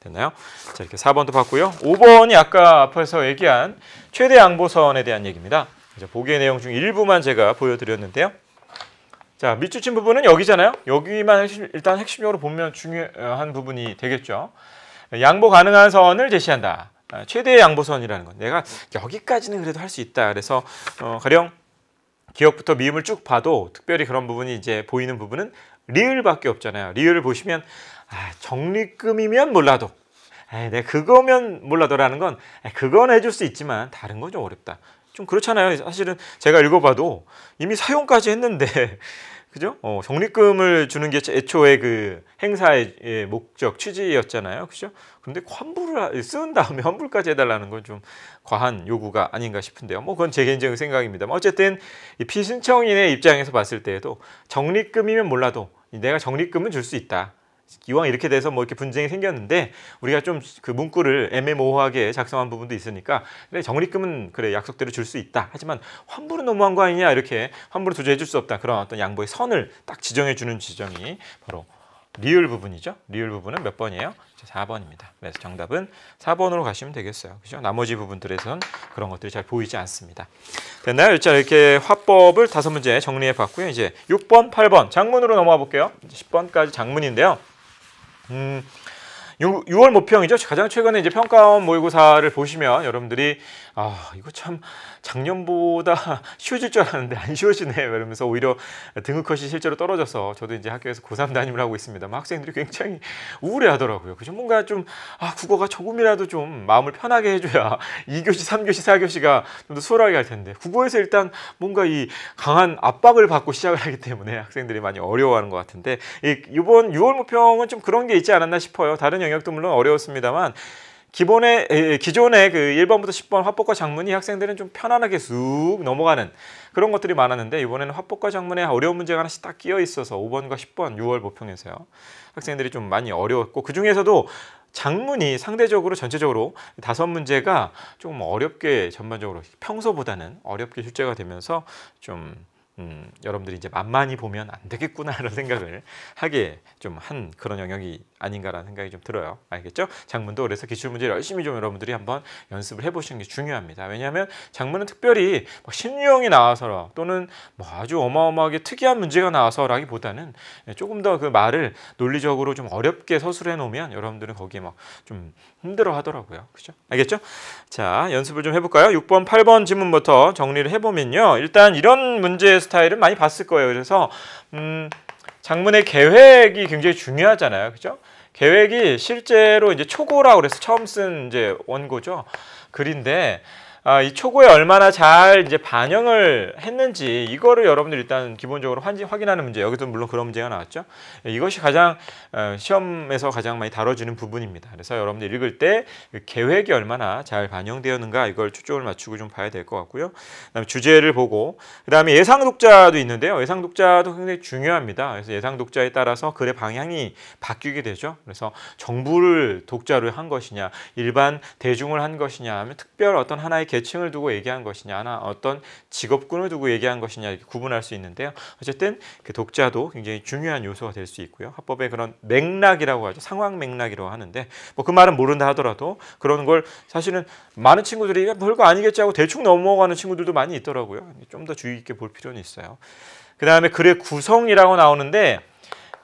됐나요? 자 이렇게 4번도 봤고요. 5번이 아까 앞에서 얘기한 최대 양보선에 대한 얘기입니다. 이제 보기의 내용 중 일부만 제가 보여드렸는데요. 자 밑줄친 부분은 여기잖아요. 여기만 일단 핵심적으로 보면 중요한 부분이 되겠죠. 양보 가능한 선을 제시한다. 아, 최대의 양보선이라는 건 내가 여기까지는 그래도 할 수 있다. 그래서 어, 가령 기억부터 미음을 쭉 봐도 특별히 그런 부분이 이제 보이는 부분은 리을밖에 없잖아요. 리을을 보시면 아, 정리금이면 몰라도 에이, 아, 내가 네, 그거면 몰라도라는 건에 아, 그건 해줄 수 있지만 다른 건 좀 어렵다. 좀 그렇잖아요. 사실은 제가 읽어봐도 이미 사용까지 했는데 [LAUGHS] 그죠? 어, 적립금을 주는 게 애초에 그 행사의 예, 목적, 취지였잖아요. 그죠? 근데 환불을 쓴 다음에 환불까지 해달라는 건 좀 과한 요구가 아닌가 싶은데요. 뭐 그건 제 개인적인 생각입니다만 뭐 어쨌든 이 피신청인의 입장에서 봤을 때에도 적립금이면 몰라도 내가 적립금은 줄 수 있다. 기왕 이렇게 돼서 뭐 이렇게 분쟁이 생겼는데 우리가 좀 그 문구를 애매모호하게 작성한 부분도 있으니까 그래 정리금은 그래 약속대로 줄 수 있다 하지만 환불은 너무한 거 아니냐 이렇게 환불을 도저히 해줄 수 없다 그런 어떤 양보의 선을 딱 지정해 주는 지점이 바로 리을 부분이죠 리을 부분은 몇 번이에요? 4번입니다 그래서 정답은 4번으로 가시면 되겠어요 그죠? 나머지 부분들에선 그런 것들이 잘 보이지 않습니다 됐나요? 자 이렇게 화법을 다섯 문제 정리해 봤고요 이제 6번, 8번 장문으로 넘어가 볼게요 10번까지 장문인데요 음, 6, 월 모평이죠. 가장 최근에 이제 평가원 모의고사를 보시면 여러분들이 아 이거 참 작년보다 [LAUGHS] 쉬워질 줄 알았는데 안 쉬워지네 이러면서 오히려 등급컷이 실제로 떨어져서 저도 이제 학교에서 고3 담임을 하고 있습니다. 학생들이 굉장히 우울해하더라고요. 그죠? 뭔가 좀 아, 국어가 조금이라도 좀 마음을 편하게 해줘야 2교시, [LAUGHS] 3교시, 4교시가 좀 더 수월하게 갈 텐데 국어에서 일단 뭔가 이 강한 압박을 받고 시작을 하기 때문에 학생들이 많이 어려워하는 것 같은데 이, 이번 6월 모평은 좀 그런 게 있지 않았나 싶어요. 다른 영역도 물론 어려웠습니다만 기본의 에, 기존의 그 1번부터 10번 화법과 작문이 학생들은 좀 편안하게 쑥 넘어가는 그런 것들이 많았는데 이번에는 화법과 작문에 어려운 문제가 하나씩 딱 끼어 있어서 5번과 10번 6월 보평에서요. 학생들이 좀 많이 어려웠고 그중에서도 작문이 상대적으로 전체적으로 다섯 문제가 조금 어렵게 전반적으로 평소보다는 어렵게 출제가 되면서 좀 음, 여러분들이 이제 만만히 보면 안 되겠구나라는 [LAUGHS] 생각을 하게 좀 한 그런 영역이 아닌가라는 생각이 좀 들어요. 알겠죠? 장문도 그래서 기출문제 를 열심히 좀 여러분들이 한번 연습을 해보시는 게 중요합니다. 왜냐하면 장문은 특별히 막 뭐 신유형이 나와서 또는 뭐 아주 어마어마하게 특이한 문제가 나와서라기보다는 조금 더 그 말을 논리적으로 좀 어렵게 서술해 놓으면 여러분들은 거기에 막 좀 힘들어 하더라고요. 그죠? 알겠죠? 자, 연습을 좀 해볼까요? 6번, 8번 지문부터 정리를 해보면요. 일단 이런 문제 스타일은 많이 봤을 거예요. 그래서 음, 장문의 계획이 굉장히 중요하잖아요. 그죠? 계획이 실제로 이제 초고라 그래서 처음 쓴 이제 원고죠. 글인데 아, 이 초고에 얼마나 잘 이제 반영을 했는지 이거를 여러분들 일단 기본적으로 환지, 확인하는 문제 여기도 물론 그런 문제가 나왔죠 이것이 가장 어, 시험에서 가장 많이 다뤄지는 부분입니다 그래서 여러분들 읽을 때 그 계획이 얼마나 잘 반영되었는가 이걸 초점을 맞추고 좀 봐야 될 것 같고요 그다음에 주제를 보고 그다음에 예상 독자도 있는데요 예상 독자도 굉장히 중요합니다 그래서 예상 독자에 따라서 글의 방향이 바뀌게 되죠 그래서 정부를 독자로 한 것이냐 일반 대중을 한 것이냐 하면 특별 어떤 하나의 계층을 두고 얘기한 것이냐나 어떤 직업군을 두고 얘기한 것이냐 이렇게 구분할 수 있는데요. 어쨌든 그 독자도 굉장히 중요한 요소가 될 수 있고요. 합법의 그런 맥락이라고 하죠. 상황 맥락이라고 하는데 뭐 그 말은 모른다 하더라도 그런 걸 사실은 많은 친구들이 별거 아니겠지 하고 대충 넘어가는 친구들도 많이 있더라고요. 좀 더 주의 깊게 볼 필요는 있어요. 그 다음에 글의 구성이라고 나오는데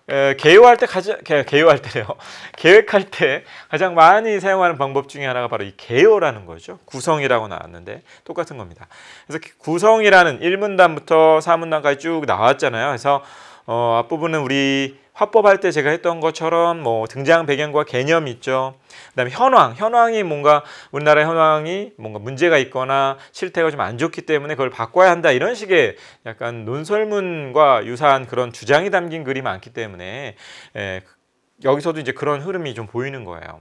에, 개요할 때 가장 개요할 때래요. [LAUGHS] 계획할 때 가장 많이 사용하는 방법 중에 하나가 바로 이 개요라는 거죠. 구성이라고 나왔는데 똑같은 겁니다. 그래서 그 구성이라는 1문단부터 4문단까지 쭉 나왔잖아요. 그래서 어, 앞부분은 우리 화법할 때 제가 했던 것처럼 뭐 등장 배경과 개념 있죠. 그다음에 현황, 현황이 뭔가 우리나라 현황이 뭔가 문제가 있거나 실태가 좀 안 좋기 때문에 그걸 바꿔야 한다 이런 식의 약간 논설문과 유사한 그런 주장이 담긴 글이 많기 때문에 에, 예, 여기서도 이제 그런 흐름이 좀 보이는 거예요.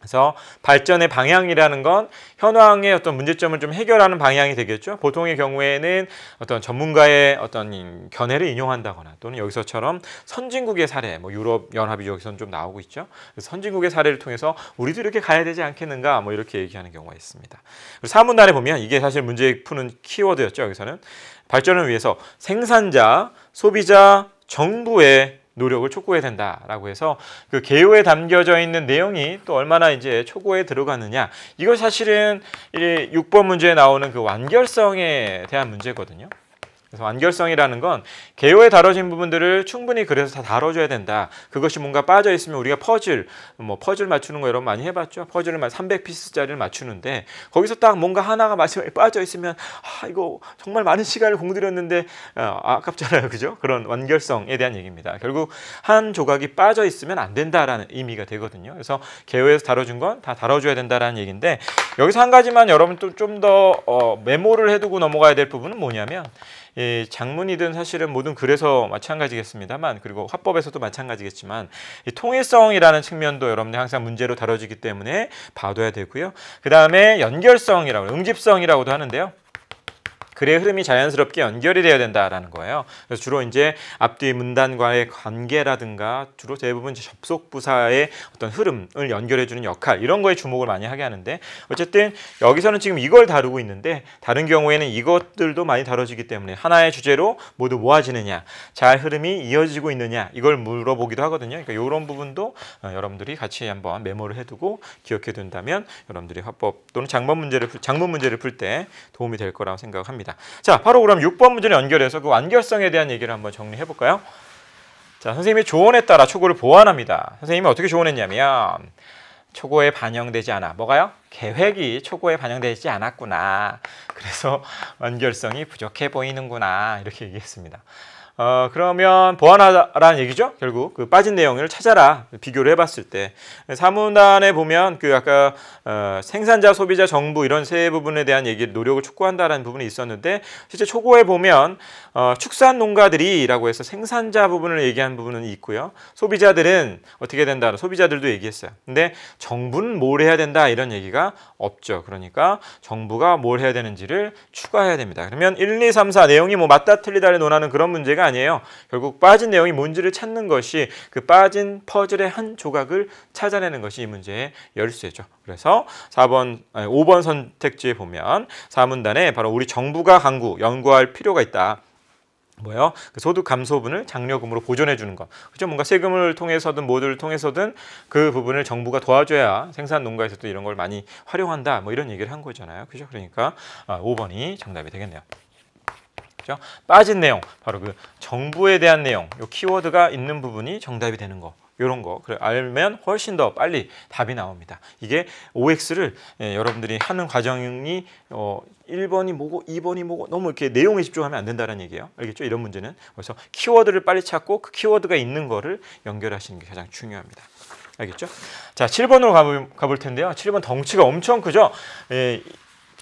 그래서 발전의 방향이라는 건 현황의 어떤 문제점을 좀 해결하는 방향이 되겠죠. 보통의 경우에는 어떤 전문가의 어떤 견해를 인용한다거나 또는 여기서처럼 선진국의 사례, 뭐 유럽 연합이 여기서는 좀 나오고 있죠. 선진국의 사례를 통해서 우리도 이렇게 가야 되지 않겠는가, 뭐 이렇게 얘기하는 경우가 있습니다. 사문단에 보면 이게 사실 문제 푸는 키워드였죠. 여기서는 발전을 위해서 생산자, 소비자, 정부의 노력을 촉구해야 된다라고 해서 그 개요에 담겨져 있는 내용이 또 얼마나 이제 초고에 들어가느냐 이거 사실은 6번 문제에 나오는 그 완결성에 대한 문제거든요. 그래서 완결성이라는 건 개요에 다뤄진 부분들을 충분히 그래서 다 다뤄줘야 된다. 그것이 뭔가 빠져 있으면 우리가 퍼즐, 뭐 퍼즐 맞추는 거 여러분 많이 해봤죠? 퍼즐을 300피스짜리를 맞추는데 거기서 딱 뭔가 하나가 마지막에 빠져 있으면 아 이거 정말 많은 시간을 공들였는데 아, 아깝잖아요, 그죠? 그런 완결성에 대한 얘기입니다. 결국 한 조각이 빠져 있으면 안 된다라는 의미가 되거든요. 그래서 개요에서 다뤄준 건 다 다뤄줘야 된다라는 얘기인데 여기서 한 가지만 여러분 좀더 어, 메모를 해두고 넘어가야 될 부분은 뭐냐면. 이 예, 장문이든 사실은 모든 글에서 마찬가지겠습니다만 그리고 화법에서도 마찬가지겠지만 이 통일성이라는 측면도 여러분들 항상 문제로 다뤄지기 때문에 봐둬야 되고요. 그 다음에 연결성이라고 응집성이라고도 하는데요. 글의 흐름이 자연스럽게 연결이 돼야 된다라는 거예요. 그래서 주로 이제 앞뒤 문단과의 관계라든가 주로 대부분 접속 부사의 어떤 흐름을 연결해 주는 역할 이런 거에 주목을 많이 하게 하는데 어쨌든 여기서는 지금 이걸 다루고 있는데 다른 경우에는 이것들도 많이 다뤄지기 때문에 하나의 주제로 모두 모아지느냐 잘 흐름이 이어지고 있느냐 이걸 물어보기도 하거든요. 그러니까 이런 부분도 어, 여러분들이 같이 한번 메모를 해두고 기억해 둔다면 여러분들이 화법 또는 장문 문제를 장문 문제를 풀 때 도움이 될 거라고 생각합니다. 있습니다. 자, 바로 그럼 6번 문제를 연결해서 그 완결성에 대한 얘기를 한번 정리해 볼까요? 자, 선생님이 조언에 따라 초고를 보완합니다. 선생님이 어떻게 조언했냐면 초고에 반영되지 않아. 뭐가요? 계획이 초고에 반영되지 않았구나. 그래서 [LAUGHS] 완결성이 부족해 보이는구나. 이렇게 얘기했습니다. 어, 그러면 보완하라는 얘기죠. 결국 그 빠진 내용을 찾아라 비교를 해봤을 때 사문단에 보면 그 아까 어, 생산자, 소비자, 정부 이런 세 부분에 대한 얘기 를 노력을 촉구한다라는 부분이 있었는데 실제 초고에 보면 어, 축산 농가들이라고 해서 생산자 부분을 얘기한 부분은 있고요. 소비자들은 어떻게 된다. 소비자들도 얘기했어요. 근데 정부는 뭘 해야 된다 이런 얘기가 없죠. 그러니까 정부가 뭘 해야 되는지를 추가해야 됩니다. 그러면 1, 2, 3, 4 내용이 뭐 맞다 틀리다를 논하는 그런 문제가 아니에요. 결국 빠진 내용이 뭔지를 찾는 것이 그 빠진 퍼즐의 한 조각을 찾아내는 것이 이 문제의 열쇠죠. 그래서 4번, 아니, 5번 선택지에 보면 4문단에 바로 우리 정부가 강구, 연구할 필요가 있다. 뭐요? 그 소득 감소분을 장려금으로 보존해 주는 것. 그죠? 뭔가 세금을 통해서든 모두를 통해서든 그 부분을 정부가 도와줘야 생산 농가에서도 이런 걸 많이 활용한다. 뭐 이런 얘기를 한 거잖아요. 그죠? 그러니까 5번이 아, 정답이 되겠네요. 그죠? 빠진 내용, 바로 그 정부에 대한 내용, 요 키워드가 있는 부분이 정답이 되는 거. 이런 거 그래, 알면 훨씬 더 빨리 답이 나옵니다. 이게 OX를 예, 여러분들이 하는 과정이 어, 1번이 뭐고 2번이 뭐고 너무 이렇게 내용에 집중하면 안 된다는 얘기예요. 알겠죠? 이런 문제는. 그래서 키워드를 빨리 찾고 그 키워드가 있는 거를 연결하시는 게 가장 중요합니다. 알겠죠? 자, 7번으로 가볼, 가볼 텐데요. 7번 덩치가 엄청 크죠? 예,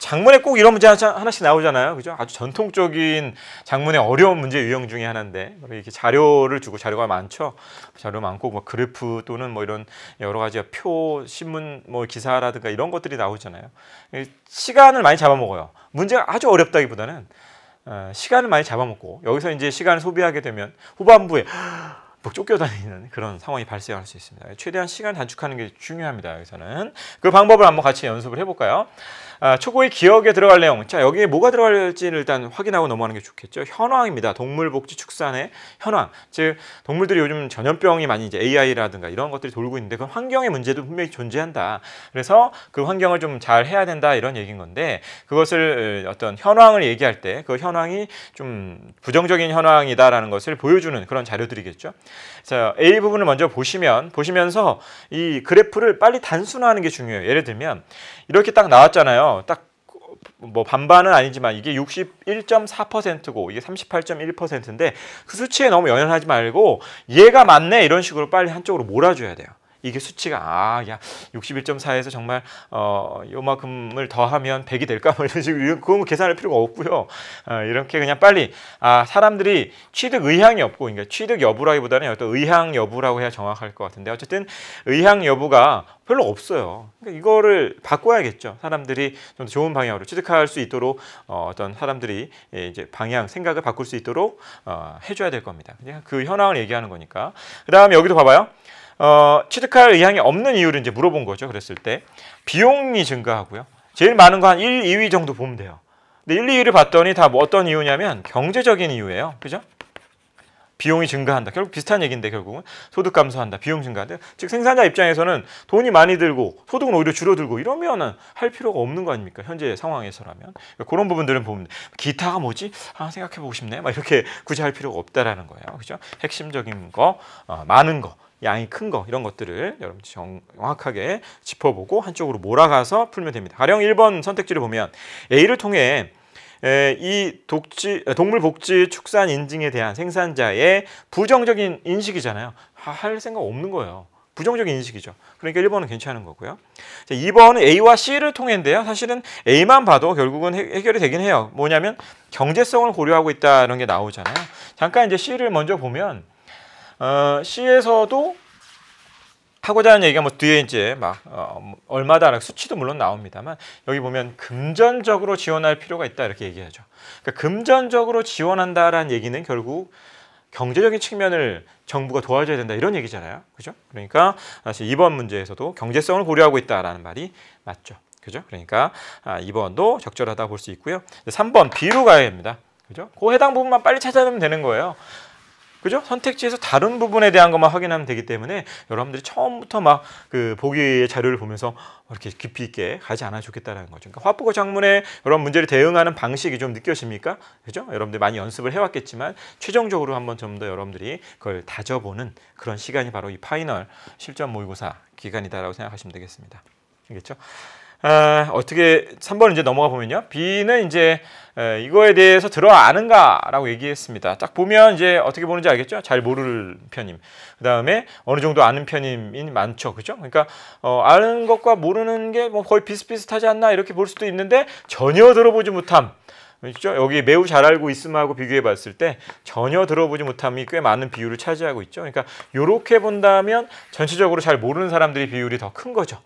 장문에 꼭 이런 문제 하나씩 나오잖아요. 그죠? 아주 전통적인 장문의 어려운 문제 유형 중에 하나인데 이렇게 자료를 주고 자료가 많죠. 자료 많고 뭐 그래프 또는 뭐 이런 여러 가지 표, 신문 뭐 기사라든가 이런 것들이 나오잖아요. 시간을 많이 잡아먹어요. 문제가 아주 어렵다기보다는 어, 시간을 많이 잡아먹고 여기서 이제 시간을 소비하게 되면 후반부에 뭐 쫓겨다니는 그런 상황이 발생할 수 있습니다. 최대한 시간 단축하는 게 중요합니다. 여기서는 그 방법을 한번 같이 연습을 해볼까요? 아, 초고의 기억에 들어갈 내용. 자, 여기에 뭐가 들어갈지를 일단 확인하고 넘어가는 게 좋겠죠. 현황입니다. 동물복지 축산의 현황. 즉, 동물들이 요즘 전염병이 많이 이제 AI라든가 이런 것들이 돌고 있는데 그 환경의 문제도 분명히 존재한다. 그래서 그 환경을 좀 잘 해야 된다 이런 얘기인 건데 그것을 어떤 현황을 얘기할 때 그 현황이 좀 부정적인 현황이다라는 것을 보여주는 그런 자료들이겠죠. 자, A 부분을 먼저 보시면 보시면서 이 그래프를 빨리 단순화하는 게 중요해요. 예를 들면 이렇게 딱 나왔잖아요. 딱뭐 반반은 아니지만 이게 61.4%고 이게 38.1%인데 그 수치에 너무 연연하지 말고 얘가 맞네 이런 식으로 빨리 한쪽으로 몰아줘야 돼요. 이게 수치가 아, 야 61.4에서 정말 어 요만큼을 더하면 100이 될까 뭐 이런 식으로 이런 그건 계산할 필요가 없고요. 어, 이렇게 그냥 빨리 아 사람들이 취득 의향이 없고 그러니까 취득 여부라기보다는 어떤 의향 여부라고 해야 정확할 것 같은데 어쨌든 의향 여부가 별로 없어요. 그러니까 이거를 바꿔야겠죠. 사람들이 좀 더 좋은 방향으로 취득할 수 있도록 어, 떤 사람들이 예, 이제 방향 생각을 바꿀 수 있도록 어, 해줘야 될 겁니다. 그냥 그 현황을 얘기하는 거니까. 그다음에 여기도 봐봐요. 어, 취득할 의향이 없는 이유를 이제 물어본 거죠. 그랬을 때 비용이 증가하고요. 제일 많은 거한 1, 2위 정도 보면 돼요. 근데 1, 2위를 봤더니 다 뭐 어떤 이유냐면 경제적인 이유예요. 그죠? 비용이 증가한다. 결국 비슷한 얘기인데 결국은 소득 감소한다. 비용 증가한다. 즉 생산자 입장에서는 돈이 많이 들고 소득은 오히려 줄어들고 이러면은 할 필요가 없는 거 아닙니까? 현재 상황에서라면. 그러니까 그런 부분들은 보면 기타가 뭐지? 아 생각해 보고 싶네. 막 이렇게 굳이 할 필요가 없다라는 거예요. 그죠? 핵심적인 거, 어, 많은 거. 양이 큰 거 이런 것들을 여러분 들 정확하게 짚어보고 한쪽으로 몰아가서 풀면 됩니다. 가령 1번 선택지를 보면 A를 통해 이 독지, 동물복지 축산 인증에 대한 생산자의 부정적인 인식이잖아요. 할 생각 없는 거예요. 부정적인 인식이죠. 그러니까 1번은 괜찮은 거고요. 자, 2번은 A와 C를 통해인데요. 사실은 A만 봐도 결국은 해결이 되긴 해요. 뭐냐면 경제성을 고려하고 있다는 게 나오잖아요. 잠깐 이제 C를 먼저 보면 어, 시에서도 하고자 하는 얘기가 뭐 뒤에 이제 막 어, 얼마다라는 수치도 물론 나옵니다만 여기 보면 금전적으로 지원할 필요가 있다 이렇게 얘기하죠. 그러니까 금전적으로 지원한다라는 얘기는 결국 경제적인 측면을 정부가 도와줘야 된다 이런 얘기잖아요. 그죠? 그러니까 사실 이번 문제에서도 경제성을 고려하고 있다라는 말이 맞죠. 그죠? 그러니까 아, 2번도 적절하다 볼수 있고요. 3번 B로 가야 됩니다. 그죠? 그 해당 부분만 빨리 찾아내면 되는 거예요. 그죠? 선택지에서 다른 부분에 대한 것만 확인하면 되기 때문에 여러분들이 처음부터 막 그 보기의 자료를 보면서 이렇게 깊이 있게 가지 않아 좋겠다는 거죠. 그러니까 화보고 장문에 이런 문제를 대응하는 방식이 좀 느껴집니까? 그죠? 여러분들 많이 연습을 해왔겠지만 최종적으로 한번 좀 더 여러분들이 그걸 다져보는 그런 시간이 바로 이 파이널 실전 모의고사 기간이다라고 생각하시면 되겠습니다. 알겠죠? 어, 어떻게 3번 이제 넘어가 보면요. B는 이제 에, 이거에 대해서 들어 아는가라고 얘기했습니다. 딱 보면 이제 어떻게 보는지 알겠죠? 잘 모를 편임. 그 다음에 어느 정도 아는 편임이 많죠, 그죠? 그러니까 어, 아는 것과 모르는 게 뭐 거의 비슷비슷하지 않나 이렇게 볼 수도 있는데 전혀 들어보지 못함. 그죠? 여기 매우 잘 알고 있음하고 비교해 봤을 때 전혀 들어보지 못함이 꽤 많은 비율을 차지하고 있죠. 그러니까 이렇게 본다면 전체적으로 잘 모르는 사람들의 비율이 더 큰 거죠.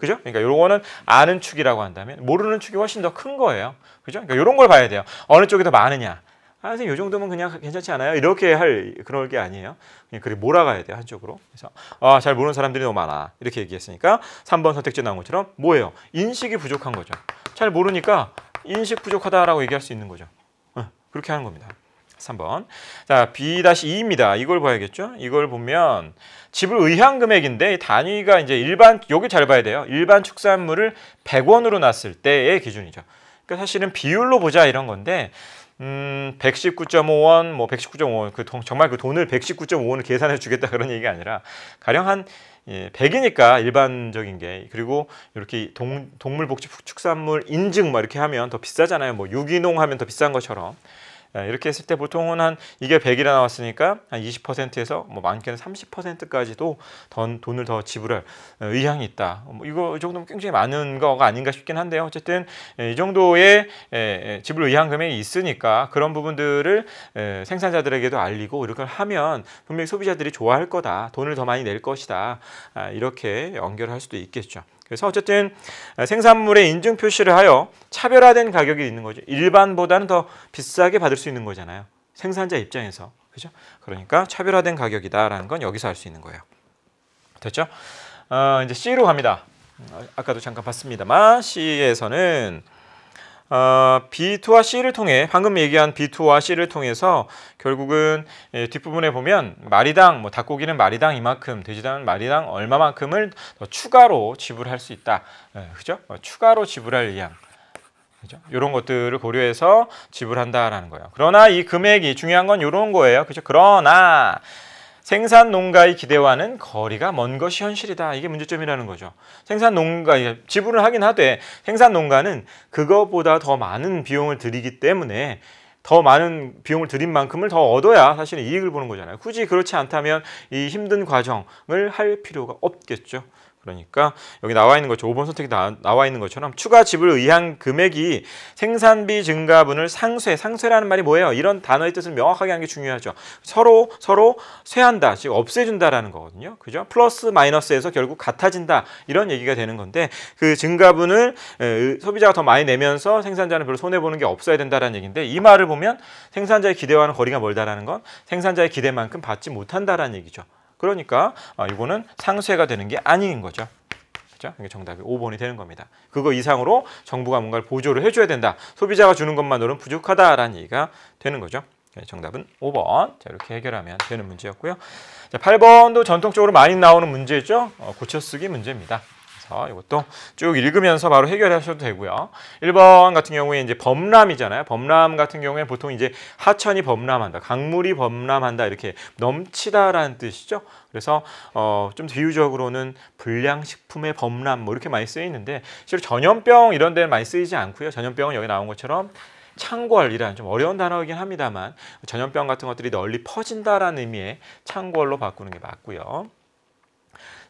그죠? 그러니까 요거는 아는 축이라고 한다면 모르는 축이 훨씬 더 큰 거예요. 그죠? 그러니까 요런 걸 봐야 돼요. 어느 쪽이 더 많으냐. 아, 선생님, 요 정도면 그냥 괜찮지 않아요? 이렇게 할 그런 게 아니에요. 그냥 그리 몰아가야 돼요, 한쪽으로. 그래서, 아, 잘 모르는 사람들이 너무 많아. 이렇게 얘기했으니까, 3번 선택지 나온 것처럼, 뭐예요? 인식이 부족한 거죠. 잘 모르니까, 인식 부족하다라고 얘기할 수 있는 거죠. 그렇게 하는 겁니다. 3번. 자, B-2입니다. 이걸 봐야겠죠? 이걸 보면 지불 의향 금액인데 단위가 이제 일반 요게 잘 봐야 돼요. 일반 축산물을 100원으로 놨을 때의 기준이죠. 그러니까 사실은 비율로 보자 이런 건데 음, 119.5원, 뭐 119.5원, 그 돈, 정말 그 돈을 119.5원을 계산해 주겠다 [LAUGHS] 그런 얘기가 아니라 가령 한 예, 100이니까 일반적인 게 그리고 이렇게 동, 동물복지 축산물 인증 뭐 이렇게 하면 더 비싸잖아요. 뭐 유기농 하면 더 비싼 것처럼 예, 이렇게 했을 때 보통은 한 이게 100이라 나왔으니까 한 20%에서 뭐 많게는 30%까지도 던 돈을 더 지불할 어, 의향이 있다. 뭐 이거 이 정도면 굉장히 많은 거가 아닌가 싶긴 한데요. 어쨌든 예, 이 정도의 예, 지불 의향 금액이 있으니까 그런 부분들을 생산자들에게도 알리고 이렇게 하면 분명히 소비자들이 좋아할 거다. 돈을 더 많이 낼 것이다. 아, 이렇게 연결할 수도 있겠죠. 그래서 어쨌든 아, 생산물의 인증 표시를 하여 차별화된 가격이 있는 거죠. 일반보다는 더 비싸게 받을 수 있는 거잖아요. 생산자 입장에서. 그죠? 그러니까 차별화된 가격이다라는 건 여기서 알 수 있는 거예요. 됐죠? 어, 이제 C로 갑니다. 음, 아까도 잠깐 봤습니다만 C에서는 어, B2와 C를 통해 방금 얘기한 B2와 C를 통해서 결국은 예, 뒷부분에 보면 마리당 뭐 닭고기는 마리당 이만큼 돼지당은 마리당 얼마만큼을 더 추가로 지불할 수 있다. 예, 그죠? 어, 추가로 지불할 양. 그죠? 이런 것들을 고려해서 지불한다라는 거예요. 그러나 이 금액이 중요한 건 이런 거예요. 그죠? 그러나 생산 농가의 기대와는 거리가 먼 것이 현실이다. 이게 문제점이라는 거죠. 생산 농가, 지불을 하긴 하되 생산 농가는 그것보다 더 많은 비용을 들이기 때문에 더 많은 비용을 들인 만큼을 더 얻어야 사실은 이익을 보는 거잖아요. 굳이 그렇지 않다면 이 힘든 과정을 할 필요가 없겠죠. 그러니까 여기 나와 있는 것처럼 5번 선택이 나, 와 있는 것처럼 추가 지불 의향 금액이 생산비 증가분을 상쇄, 상쇄라는 말이 뭐예요? 이런 단어의 뜻을 명확하게 하는 게 중요하죠. 서로 서로 쇠한다즉 없애준다라는 거거든요. 그죠? 플러스 마이너스에서 결국 같아진다 이런 얘기가 되는 건데 그 증가분을 소비자가 더 많이 내면서 생산자는 별로 손해 보는 게 없어야 된다라는 얘기인데 이 말을 보면 생산자의 기대와는 거리가 멀다라는 건 생산자의 기대만큼 받지 못한다라는 얘기죠. 그러니까 어, 이거는 상쇄가 되는 게 아닌 거죠. 그렇죠? 이게 정답이 5번이 되는 겁니다. 그거 이상으로 정부가 뭔가를 보조를 해줘야 된다. 소비자가 주는 것만으로는 부족하다라는 얘기가 되는 거죠. 네, 정답은 5번. 자, 이렇게 해결하면 되는 문제였고요. 자, 8번도 전통적으로 많이 나오는 문제죠. 어, 고쳐쓰기 문제입니다. 그래서 이것도 쭉 읽으면서 바로 해결하셔도 되고요. 1번 같은 경우에 이제 범람이잖아요. 범람 같은 경우에 보통 이제 하천이 범람한다, 강물이 범람한다 이렇게 넘치다라는 뜻이죠. 그래서 어, 좀 비유적으로는 불량식품의 범람 뭐 이렇게 많이 쓰이는데 실제로 전염병 이런 데는 많이 쓰이지 않고요. 전염병은 여기 나온 것처럼 창궐이라는 좀 어려운 단어이긴 합니다만 전염병 같은 것들이 널리 퍼진다라는 의미의 창궐로 바꾸는 게 맞고요.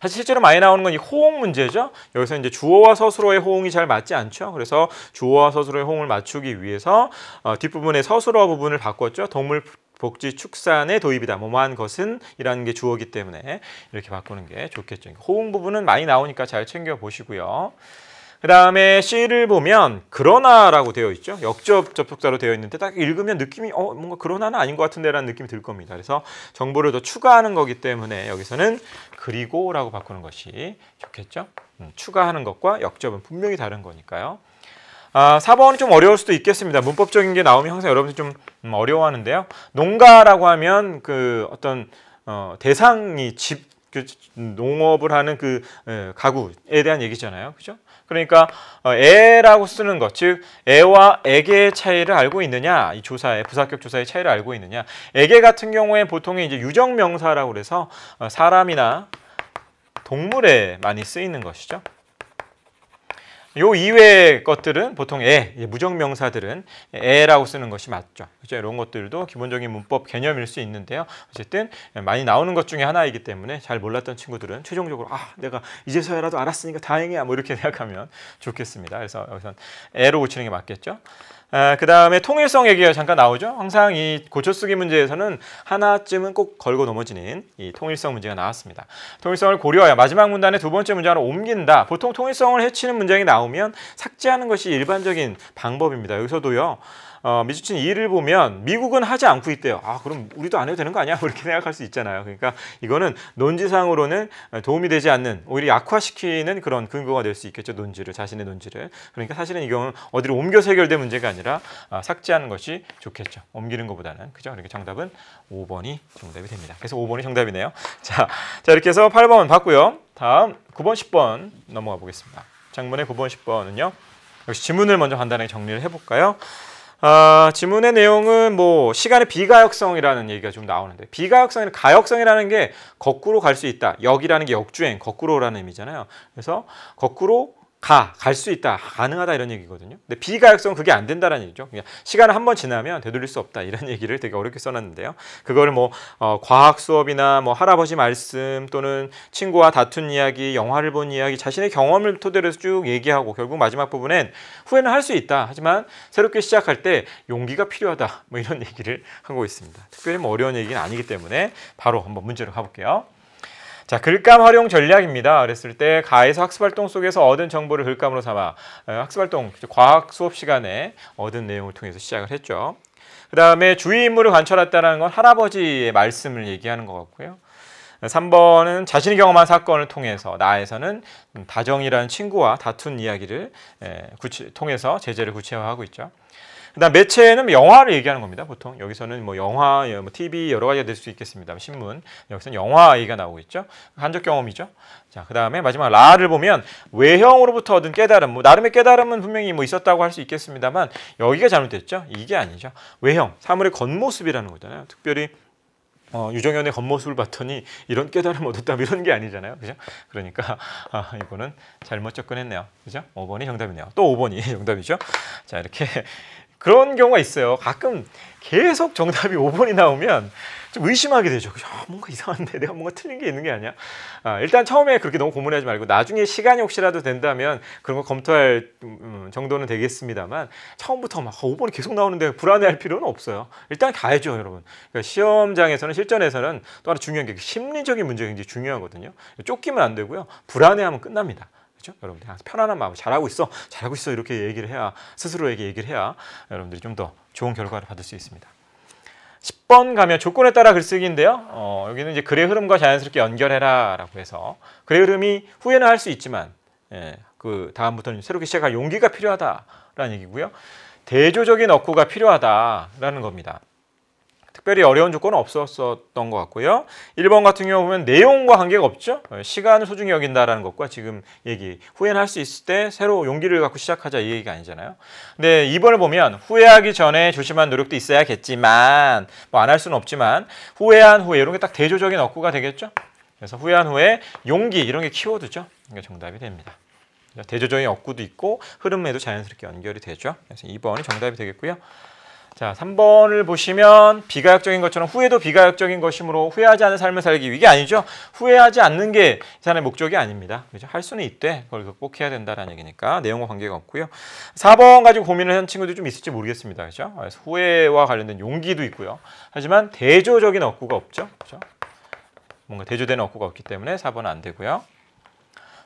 사실 실제로 많이 나오는 건 이 호응 문제죠. 여기서 이제 주어와 서술어의 호응이 잘 맞지 않죠. 그래서 주어와 서술어의 호응을 맞추기 위해서 어, 뒷부분의 서술어 부분을 바꿨죠. 동물 복지 축산의 도입이다. 뭐뭐한 것은 이라는 게 주어기 때문에 이렇게 바꾸는 게 좋겠죠. 그러니까 호응 부분은 많이 나오니까 잘 챙겨 보시고요. 그 다음에 C를 보면 그러나라고 되어 있죠. 역접 접속사로 되어 있는데 딱 읽으면 느낌이 어 뭔가 그러나는 아닌 것 같은데 라는 느낌이 들 겁니다. 그래서 정보를 더 추가하는 거기 때문에 여기서는 그리고 라고 바꾸는 것이 좋겠죠. 음, 추가하는 것과 역접은 분명히 다른 거니까요. 아, 4번은 좀 어려울 수도 있겠습니다. 문법적인 게 나오면 항상 여러분들 이좀 음, 어려워하는데요. 농가라고 하면 그 어떤 어, 대상이 집 그, 농업을 하는 그 에, 가구에 대한 얘기잖아요. 그죠? 그러니까 에라고 어, 쓰는 것, 즉 에와 에게의 차이를 알고 있느냐, 이 조사의 부사격 조사의 차이를 알고 있느냐. 에게 같은 경우에 보통에 이제 유정 명사라고 그래서 어, 사람이나 동물에 많이 쓰이는 것이죠. 요 이외의 것들은 보통 에, 무정명사들은 에라고 쓰는 것이 맞죠. 그죠? 렇 이런 것들도 기본적인 문법 개념일 수 있는데요. 어쨌든 많이 나오는 것 중에 하나이기 때문에 잘 몰랐던 친구들은 최종적으로 아, 내가 이제서야라도 알았으니까 다행이야. 뭐 이렇게 [LAUGHS] 생각하면 좋겠습니다. 그래서 여기선 에로 고치는 게 맞겠죠. 아, 그 다음에 통일성 얘기가 잠깐 나오죠. 항상 이 고쳐쓰기 문제에서는 하나쯤은 꼭 걸고 넘어지는 이 통일성 문제가 나왔습니다. 통일성을 고려하여 마지막 문단의 두 번째 문장으로 옮긴다. 보통 통일성을 해치는 문장이 나오면 삭제하는 것이 일반적인 방법입니다. 여기서도요. 어, 미주친 이를 보면 미국은 하지 않고 있대요. 아 그럼 우리도 안 해도 되는 거 아니야? 뭐 이렇게 생각할 수 있잖아요. 그러니까 이거는 논지상으로는 도움이 되지 않는 오히려 약화시키는 그런 근거가 될 수 있겠죠. 논지를 자신의 논지를. 그러니까 사실은 이건 어디로 옮겨서 해결될 문제가 아니라 아, 삭제하는 것이 좋겠죠. 옮기는 것보다는 그죠? 이렇게 그러니까 정답은 5번이 정답이 됩니다. 그래서 5번이 정답이네요. 자, 자 이렇게 해서 8번 봤고요. 다음 9번, 10번 넘어가 보겠습니다. 장문의 9번, 10번은요. 역시 지문을 먼저 간단하게 정리를 해볼까요? 아, 지문의 내용은 뭐 시간의 비가역성이라는 얘기가 좀 나오는데 비가역성이나 가역성이라는 게 거꾸로 갈 수 있다. 역이라는 게 역주행, 거꾸로라는 의미잖아요. 그래서 거꾸로 가, 갈 수 있다, 가능하다 이런 얘기거든요. 근데 비가역성은 그게 안된다는 얘기죠. 그냥 시간을 한 번 지나면 되돌릴 수 없다 이런 [LAUGHS] 얘기를 되게 어렵게 써놨는데요. 그걸뭐 어, 과학 수업이나 뭐 할아버지 말씀 또는 친구와 다툰 이야기, 영화를 본 이야기, 자신의 경험을 토대로 해서 쭉 얘기하고 결국 마지막 부분엔 후회는 할 수 있다. 하지만 새롭게 시작할 때 용기가 필요하다. 뭐 이런 [LAUGHS] 얘기를 하고 있습니다. 특별히 뭐 어려운 얘기는 아니기 때문에 바로 한번 문제로 가볼게요. 자, 글감 활용 전략입니다. 그랬을 때 가에서 학습 활동 속에서 얻은 정보를 글감으로 삼아 어, 학습 활동, 과학 수업 시간에 얻은 내용을 통해서 시작을 했죠. 그 다음에 주위 인물을 관찰했다는 건 할아버지의 말씀을 얘기하는 것 같고요. 3번은 자신이 경험한 사건을 통해서 나에서는 다정이라는 친구와 다툰 이야기를 구치, 통해서 제재를 구체화하고 있죠. 그다음 매체는 뭐 영화를 얘기하는 겁니다. 보통 여기서는 뭐 영화, 뭐 TV 여러 가지가 될 수 있겠습니다. 신문 여기서는 영화 얘기가 나오고 있죠. 한적 경험이죠. 자, 그 다음에 마지막 라를 보면 외형으로부터 얻은 깨달음, 뭐 나름의 깨달음은 분명히 뭐 있었다고 할 수 있겠습니다만 여기가 잘못됐죠? 이게 아니죠. 외형, 사물의 겉모습이라는 거잖아요. 특별히 어, 유정현의 겉모습을 봤더니 이런 깨달음 얻었다 뭐 이런 게 아니잖아요. 그죠? 그러니까 아, 이거는 잘못 접근했네요. 그죠? 5번이 정답이네요. 또 5번이 [LAUGHS] 정답이죠. 자, 이렇게 그런 경우가 있어요. 가끔 계속 정답이 5번이 [LAUGHS] 나오면 좀 의심하게 되죠. 야, 아, 뭔가 이상한데 내가 뭔가 틀린 게 있는 게 아니야. 아, 일단 처음에 그렇게 너무 고민하지 말고 나중에 시간이 혹시라도 된다면 그런 거 검토할 음, 음 정도는 되겠습니다만 처음부터 막 5번이 계속 나오는데 불안해할 필요는 없어요. 일단 가야죠, 여러분. 그러니까 시험장에서는 실전에서는 또 하나 중요한 게 그 심리적인 문제가 굉장히 중요하거든요. 쫓기면 안 되고요. 불안해하면 끝납니다. 그렇죠? 여러분들 편안한 마음, 잘하고 있어, 잘하고 있어 이렇게 얘기를 해야 스스로에게 얘기를 해야 여러분들이 좀 더 좋은 결과를 받을 수 있습니다. 10번 가면 조건에 따라 글쓰기인데요. 어, 여기는 이제 글의 흐름과 자연스럽게 연결해라라고 해서 글의 흐름이 후회는 할 수 있지만 예, 그 다음부터는 새롭게 시작할 용기가 필요하다라는 얘기고요. 대조적인 억구가 필요하다라는 겁니다. 특별히 어려운 조건은 없었던 것 같고요. 1번 같은 경우 보면 내용과 관계가 없죠. 어, 시간을 소중히 여긴다라는 것과 지금 얘기 후회할수 있을 때 새로 용기를 갖고 시작하자 이 얘기가 아니잖아요. 근데 2번을 보면 후회하기 전에 조심한 노력도 있어야겠지만 뭐 안 할 수는 없지만 후회한 후에 이런 게 딱 대조적인 억구가 되겠죠. 그래서 후회한 후에 용기 이런 게 키워드죠. 이게 정답이 됩니다. 대조적인 억구도 있고 흐름에도 자연스럽게 연결이 되죠. 그래서 2번이 정답이 되겠고요. 자, 3번을 보시면 비가역적인 것처럼 후회도 비가역적인 것이므로 후회하지 않은 삶을 살기 이게 아니죠. 후회하지 않는 게 이 사람의 목적이 아닙니다. 그렇죠? 할 수는 있되 그걸 극복해야 된다라는 얘기니까 내용과 관계가 없고요. 4번 가지고 고민을 한 친구들이 좀 있을지 모르겠습니다. 그렇죠? 후회와 관련된 용기도 있고요. 하지만 대조적인 억구가 없죠. 그렇죠? 뭔가 대조되는 억구가 없기 때문에 4번은 안 되고요.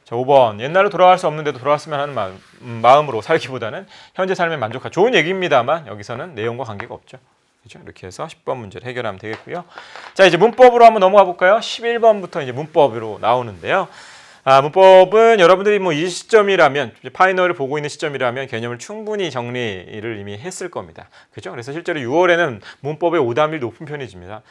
자, 5번. 옛날로 돌아갈 수 없는데도 돌아왔으면 하는 마음, 마음으로 살기보다는 현재 삶에 만족하. 좋은 얘기입니다만 여기서는 내용과 관계가 없죠. 그죠? 렇 이렇게 해서 10번 문제를 해결하면 되겠고요. 자, 이제 문법으로 한번 넘어가 볼까요? 11번부터 이제 문법으로 나오는데요. 아, 문법은 여러분들이 뭐 이 시점이라면 파이널을 보고 있는 시점이라면 개념을 충분히 정리를 이미 했을 겁니다. 그죠? 그래서 실제로 6월에는 문법의 오답률이 높은 편이집니다.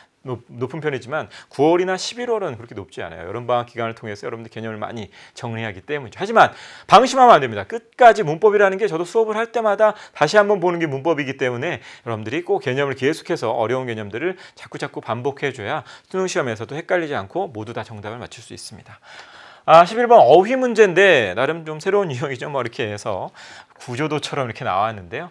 높은 편이지만 9월이나 11월은 그렇게 높지 않아요. 여름방학 기간을 통해서 여러분들 개념을 많이 정리하기 때문이죠. 하지만 방심하면 안 됩니다. 끝까지 문법이라는 게 저도 수업을 할 때마다 다시 한번 보는 게 문법이기 때문에 여러분들이 꼭 개념을 계속해서 어려운 개념들을 자꾸자꾸 반복해줘야 수능시험에서도 헷갈리지 않고 모두 다 정답을 맞출 수 있습니다. 아, 11번 어휘 문제인데 나름 좀 새로운 유형이죠. [LAUGHS] 뭐 이렇게 해서 구조도처럼 이렇게 나왔는데요.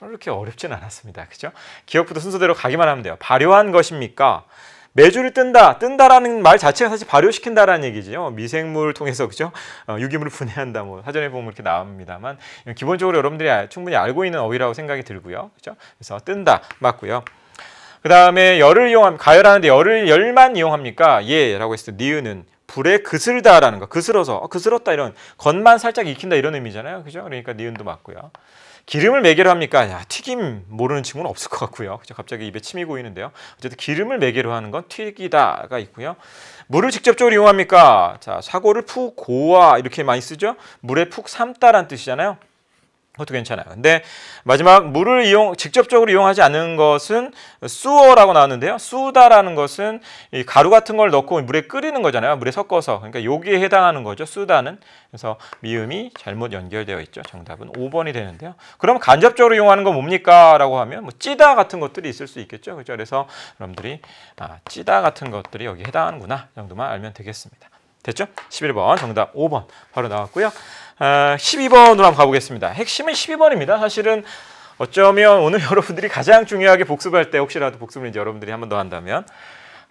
그렇게 어렵진 않았습니다. 그죠? 기억부터 순서대로 가기만 하면 돼요. 발효한 것입니까? 매주를 뜬다, 뜬다라는 말 자체가 사실 발효시킨다라는 얘기죠. 미생물을 통해서 그죠? 어, 유기물을 분해한다. 뭐 사전에 보면 이렇게 나옵니다만 기본적으로 여러분들이 충분히 알고 있는 어휘라고 생각이 들고요. 그죠? 그래서 뜬다 맞고요. 그 다음에 열을 이용함 가열하는데 열을 열만 이용합니까? 예라고 했을 때 니은은 불에 그슬다라는 거. 그슬어서 어, 그슬었다 이런 겉만 살짝 익힌다 이런 의미잖아요. 그죠? 그러니까 니은도 맞고요. 기름을 매개로 합니까? 야, 튀김 모르는 친구는 없을 것 같고요. 그죠? 갑자기 입에 침이 고이는데요. 어쨌든 기름을 매개로 하는 건 튀기다가 있고요. 물을 직접적으로 이용합니까? 자, 사고를 푹고와 이렇게 많이 쓰죠. 물에 푹 삶다란 뜻이잖아요. 그것도 괜찮아요. 근데 마지막 물을 이용 직접적으로 이용하지 않는 것은 수어라고 나왔는데요. 수다라는 것은 이 가루 같은 걸 넣고 물에 끓이는 거잖아요. 물에 섞어서 그러니까 여기에 해당하는 거죠. 수다는 그래서 미음이 잘못 연결되어 있죠. 정답은 5번이 되는데요. 그럼 간접적으로 이용하는 건 뭡니까라고 하면 뭐 찌다 같은 것들이 있을 수 있겠죠. 그렇죠? 그래서 여러분들이 아, 찌다 같은 것들이 여기 해당하는구나 정도만 알면 되겠습니다. 됐죠? 11번 정답 5번 바로 나왔고요. 아, 12번으로 한번 가보겠습니다. 핵심은 12번입니다. 사실은 어쩌면 오늘 [LAUGHS] 여러분들이 가장 중요하게 복습할 때 혹시라도 복습을 이제 여러분들이 한 번 더 한다면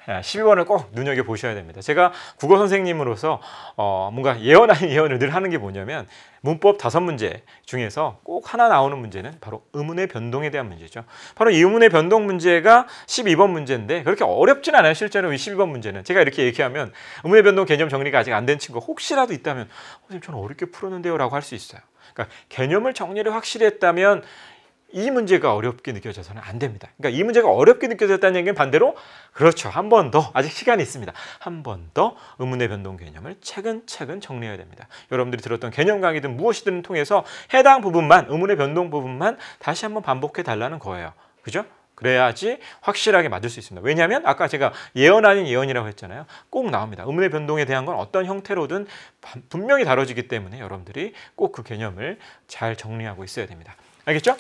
12번을 예, 꼭 눈여겨 보셔야 됩니다. 제가 국어 선생님으로서 어, 뭔가 예언 아닌 [LAUGHS] 예언을 늘 하는 게 뭐냐면 문법 다섯 문제 중에서 꼭 하나 나오는 문제는 바로 의문의 변동에 대한 문제죠. 바로 이 의문의 변동 문제가 12번 문제인데 그렇게 어렵진 않아요. 실제로 이 12번 문제는 제가 이렇게 얘기하면 의문의 변동 개념 정리가 아직 안 된 친구 혹시라도 있다면 선생님 저는 어렵게 풀었는데요 라고 할 수 있어요. 그러니까 개념을 정리를 확실히 했다면 이 문제가 어렵게 느껴져서는 안 됩니다. 그러니까 이 문제가 어렵게 느껴졌다는 얘기는 반대로 그렇죠. 한 번 더 아직 시간이 있습니다. 한 번더 의문의 변동 개념을 차근차근 정리해야 됩니다. 여러분들이 들었던 개념 강의든 무엇이든 통해서 해당 부분만 의문의 변동 부분만 다시 한번 반복해 달라는 거예요. 그죠? 그래야지 확실하게 맞을 수 있습니다. 왜냐하면 아까 제가 예언 아닌 예언이라고 했잖아요. 꼭 나옵니다. 의문의 변동에 대한 건 어떤 형태로든 분명히 다뤄지기 때문에 여러분들이 꼭 그 개념을 잘 정리하고 있어야 됩니다. 알겠죠?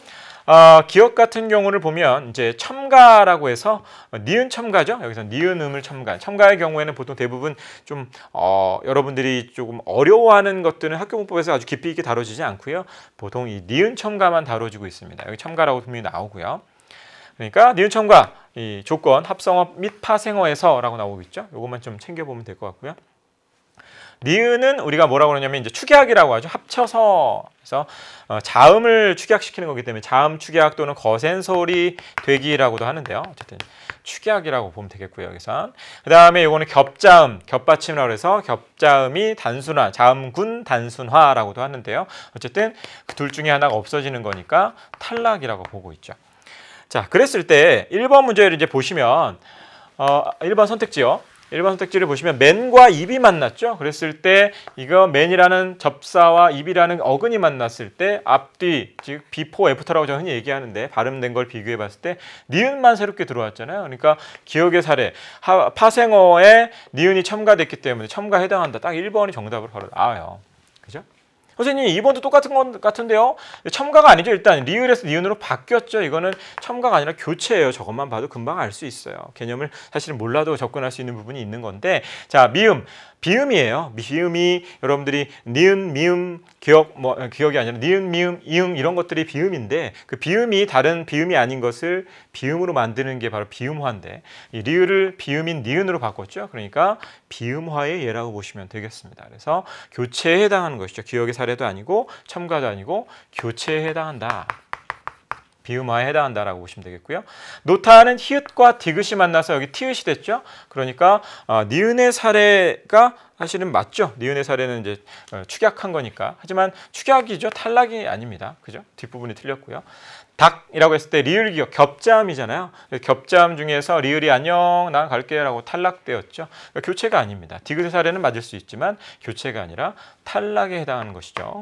어, 기억 같은 경우를 보면 이제 첨가라고 해서 니은 첨가죠. 여기서 니은음을 첨가. 첨가의 경우에는 보통 대부분 좀 어, 여러분들이 조금 어려워하는 것들은 학교문법에서 아주 깊이 있게 다뤄지지 않고요. 보통 이 니은 첨가만 다뤄지고 있습니다. 여기 첨가라고 분명히 나오고요. 그러니까 니은 첨가 이 조건 합성어 및 파생어에서라고 나오고 있죠. 이것만 좀 챙겨보면 될 것 같고요. 니은은 우리가 뭐라고 그러냐면 이제 축약이라고 하죠. 합쳐서 그래서 어, 자음을 축약시키는 거기 때문에 자음 축약 또는 거센 소리 되기라고도 하는데요. 어쨌든 축약이라고 보면 되겠고요. 여기선 그다음에 이거는 겹자음, 겹받침이라고 해서 겹자음이 단순화, 자음군 단순화라고도 하는데요. 어쨌든 그둘 중에 하나가 없어지는 거니까 탈락이라고 보고 있죠. 자, 그랬을 때 1번 문제를 이제 보시면 어, 1번 선택지요. 일반 선택지를 보시면 맨과 입이 만났죠. 그랬을 때 이거 맨이라는 접사와 입이라는 어근이 만났을 때 앞뒤 즉 비포 애프터라고 저는 흔히 얘기하는데 발음된 걸 비교해 봤을 때 니은만 새롭게 들어왔잖아요. 그러니까 기억의 사례 파생어에 니은이 첨가됐기 때문에 첨가 해당한다. 딱 1번이 정답으로 바로 나와요. 선생님 이번도 똑같은 건 같은데요. 첨가가 아니죠. 일단 리을에서 니은으로 바뀌었죠. 이거는 첨가가 아니라 교체예요. 저것만 봐도 금방 알 수 있어요. 개념을 사실은 몰라도 접근할 수 있는 부분이 있는 건데 자 미음 비음이에요. 비음이 여러분들이 니은, 미음, 기억 뭐 아, 기억이 아니라 니은, 미음, 이음 이런 것들이 비음인데 그 비음이 다른 비음이 아닌 것을 비음으로 만드는 게 바로 비음화인데 이 리을을 비음인 니은으로 바꿨죠. 그러니까 비음화의 예라고 보시면 되겠습니다. 그래서 교체에 해당하는 것이죠. 기억의 사례도 아니고 첨가도 아니고 교체에 해당한다. 비음화에 해당한다라고 보시면 되겠고요. 노타는 히읗과 디귿이 만나서 여기 티읕이 됐죠. 그러니까 어, 니은의 사례가 사실은 맞죠. 니은의 사례는 이제 어, 축약한 거니까. 하지만 축약이죠. 탈락이 아닙니다. 그죠? 뒷부분이 틀렸고요. 닭이라고 했을 때 리을 기억, 겹자음이잖아요. 겹자음 중에서 리을이 안녕, 나 갈게 라고 탈락되었죠. 그러니까 교체가 아닙니다. 디귿의 사례는 맞을 수 있지만 교체가 아니라 탈락에 해당하는 것이죠.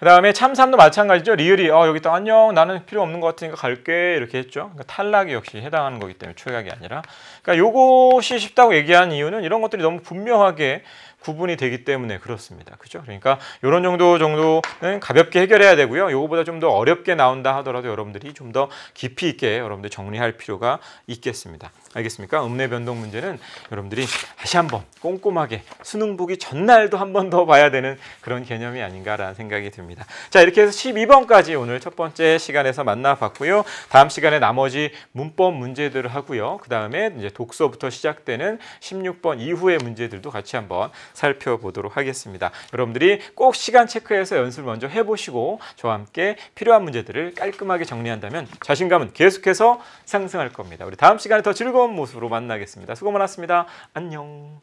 그 다음에 참삼도 마찬가지죠. 리을이 어, 여기 또 안녕 나는 필요 없는 것 같으니까 갈게 이렇게 했죠. 그러니까 탈락이 역시 해당하는 거기 때문에 초약이 아니라 그러니까 요것이 쉽다고 얘기한 이유는 이런 것들이 너무 분명하게 구분이 되기 때문에 그렇습니다. 그죠? 렇 그러니까 이런 정도 정도는 가볍게 해결해야 되고요. 요거보다 좀 더 어렵게 나온다 하더라도 여러분들이 좀 더 깊이 있게 여러분들 정리할 필요가 있겠습니다. 알겠습니까? 음내 변동 문제는 여러분들이 다시 한번 꼼꼼하게 수능 보기 전날도 한번 더 봐야 되는 그런 개념이 아닌가라는 생각이 듭니다. 자, 이렇게 해서 12번까지 오늘 첫 번째 시간에서 만나봤고요. 다음 시간에 나머지 문법 문제들을 하고요. 그 다음에 이제 독서부터 시작되는 16번 이후의 문제들도 같이 한번 살펴보도록 하겠습니다. 여러분들이 꼭 시간 체크해서 연습을 먼저 해보시고 저와 함께 필요한 문제들을 깔끔하게 정리한다면 자신감은 계속해서 상승할 겁니다. 우리 다음 시간에 더 즐거운 모습으로 만나겠습니다. 수고 많았습니다. 안녕.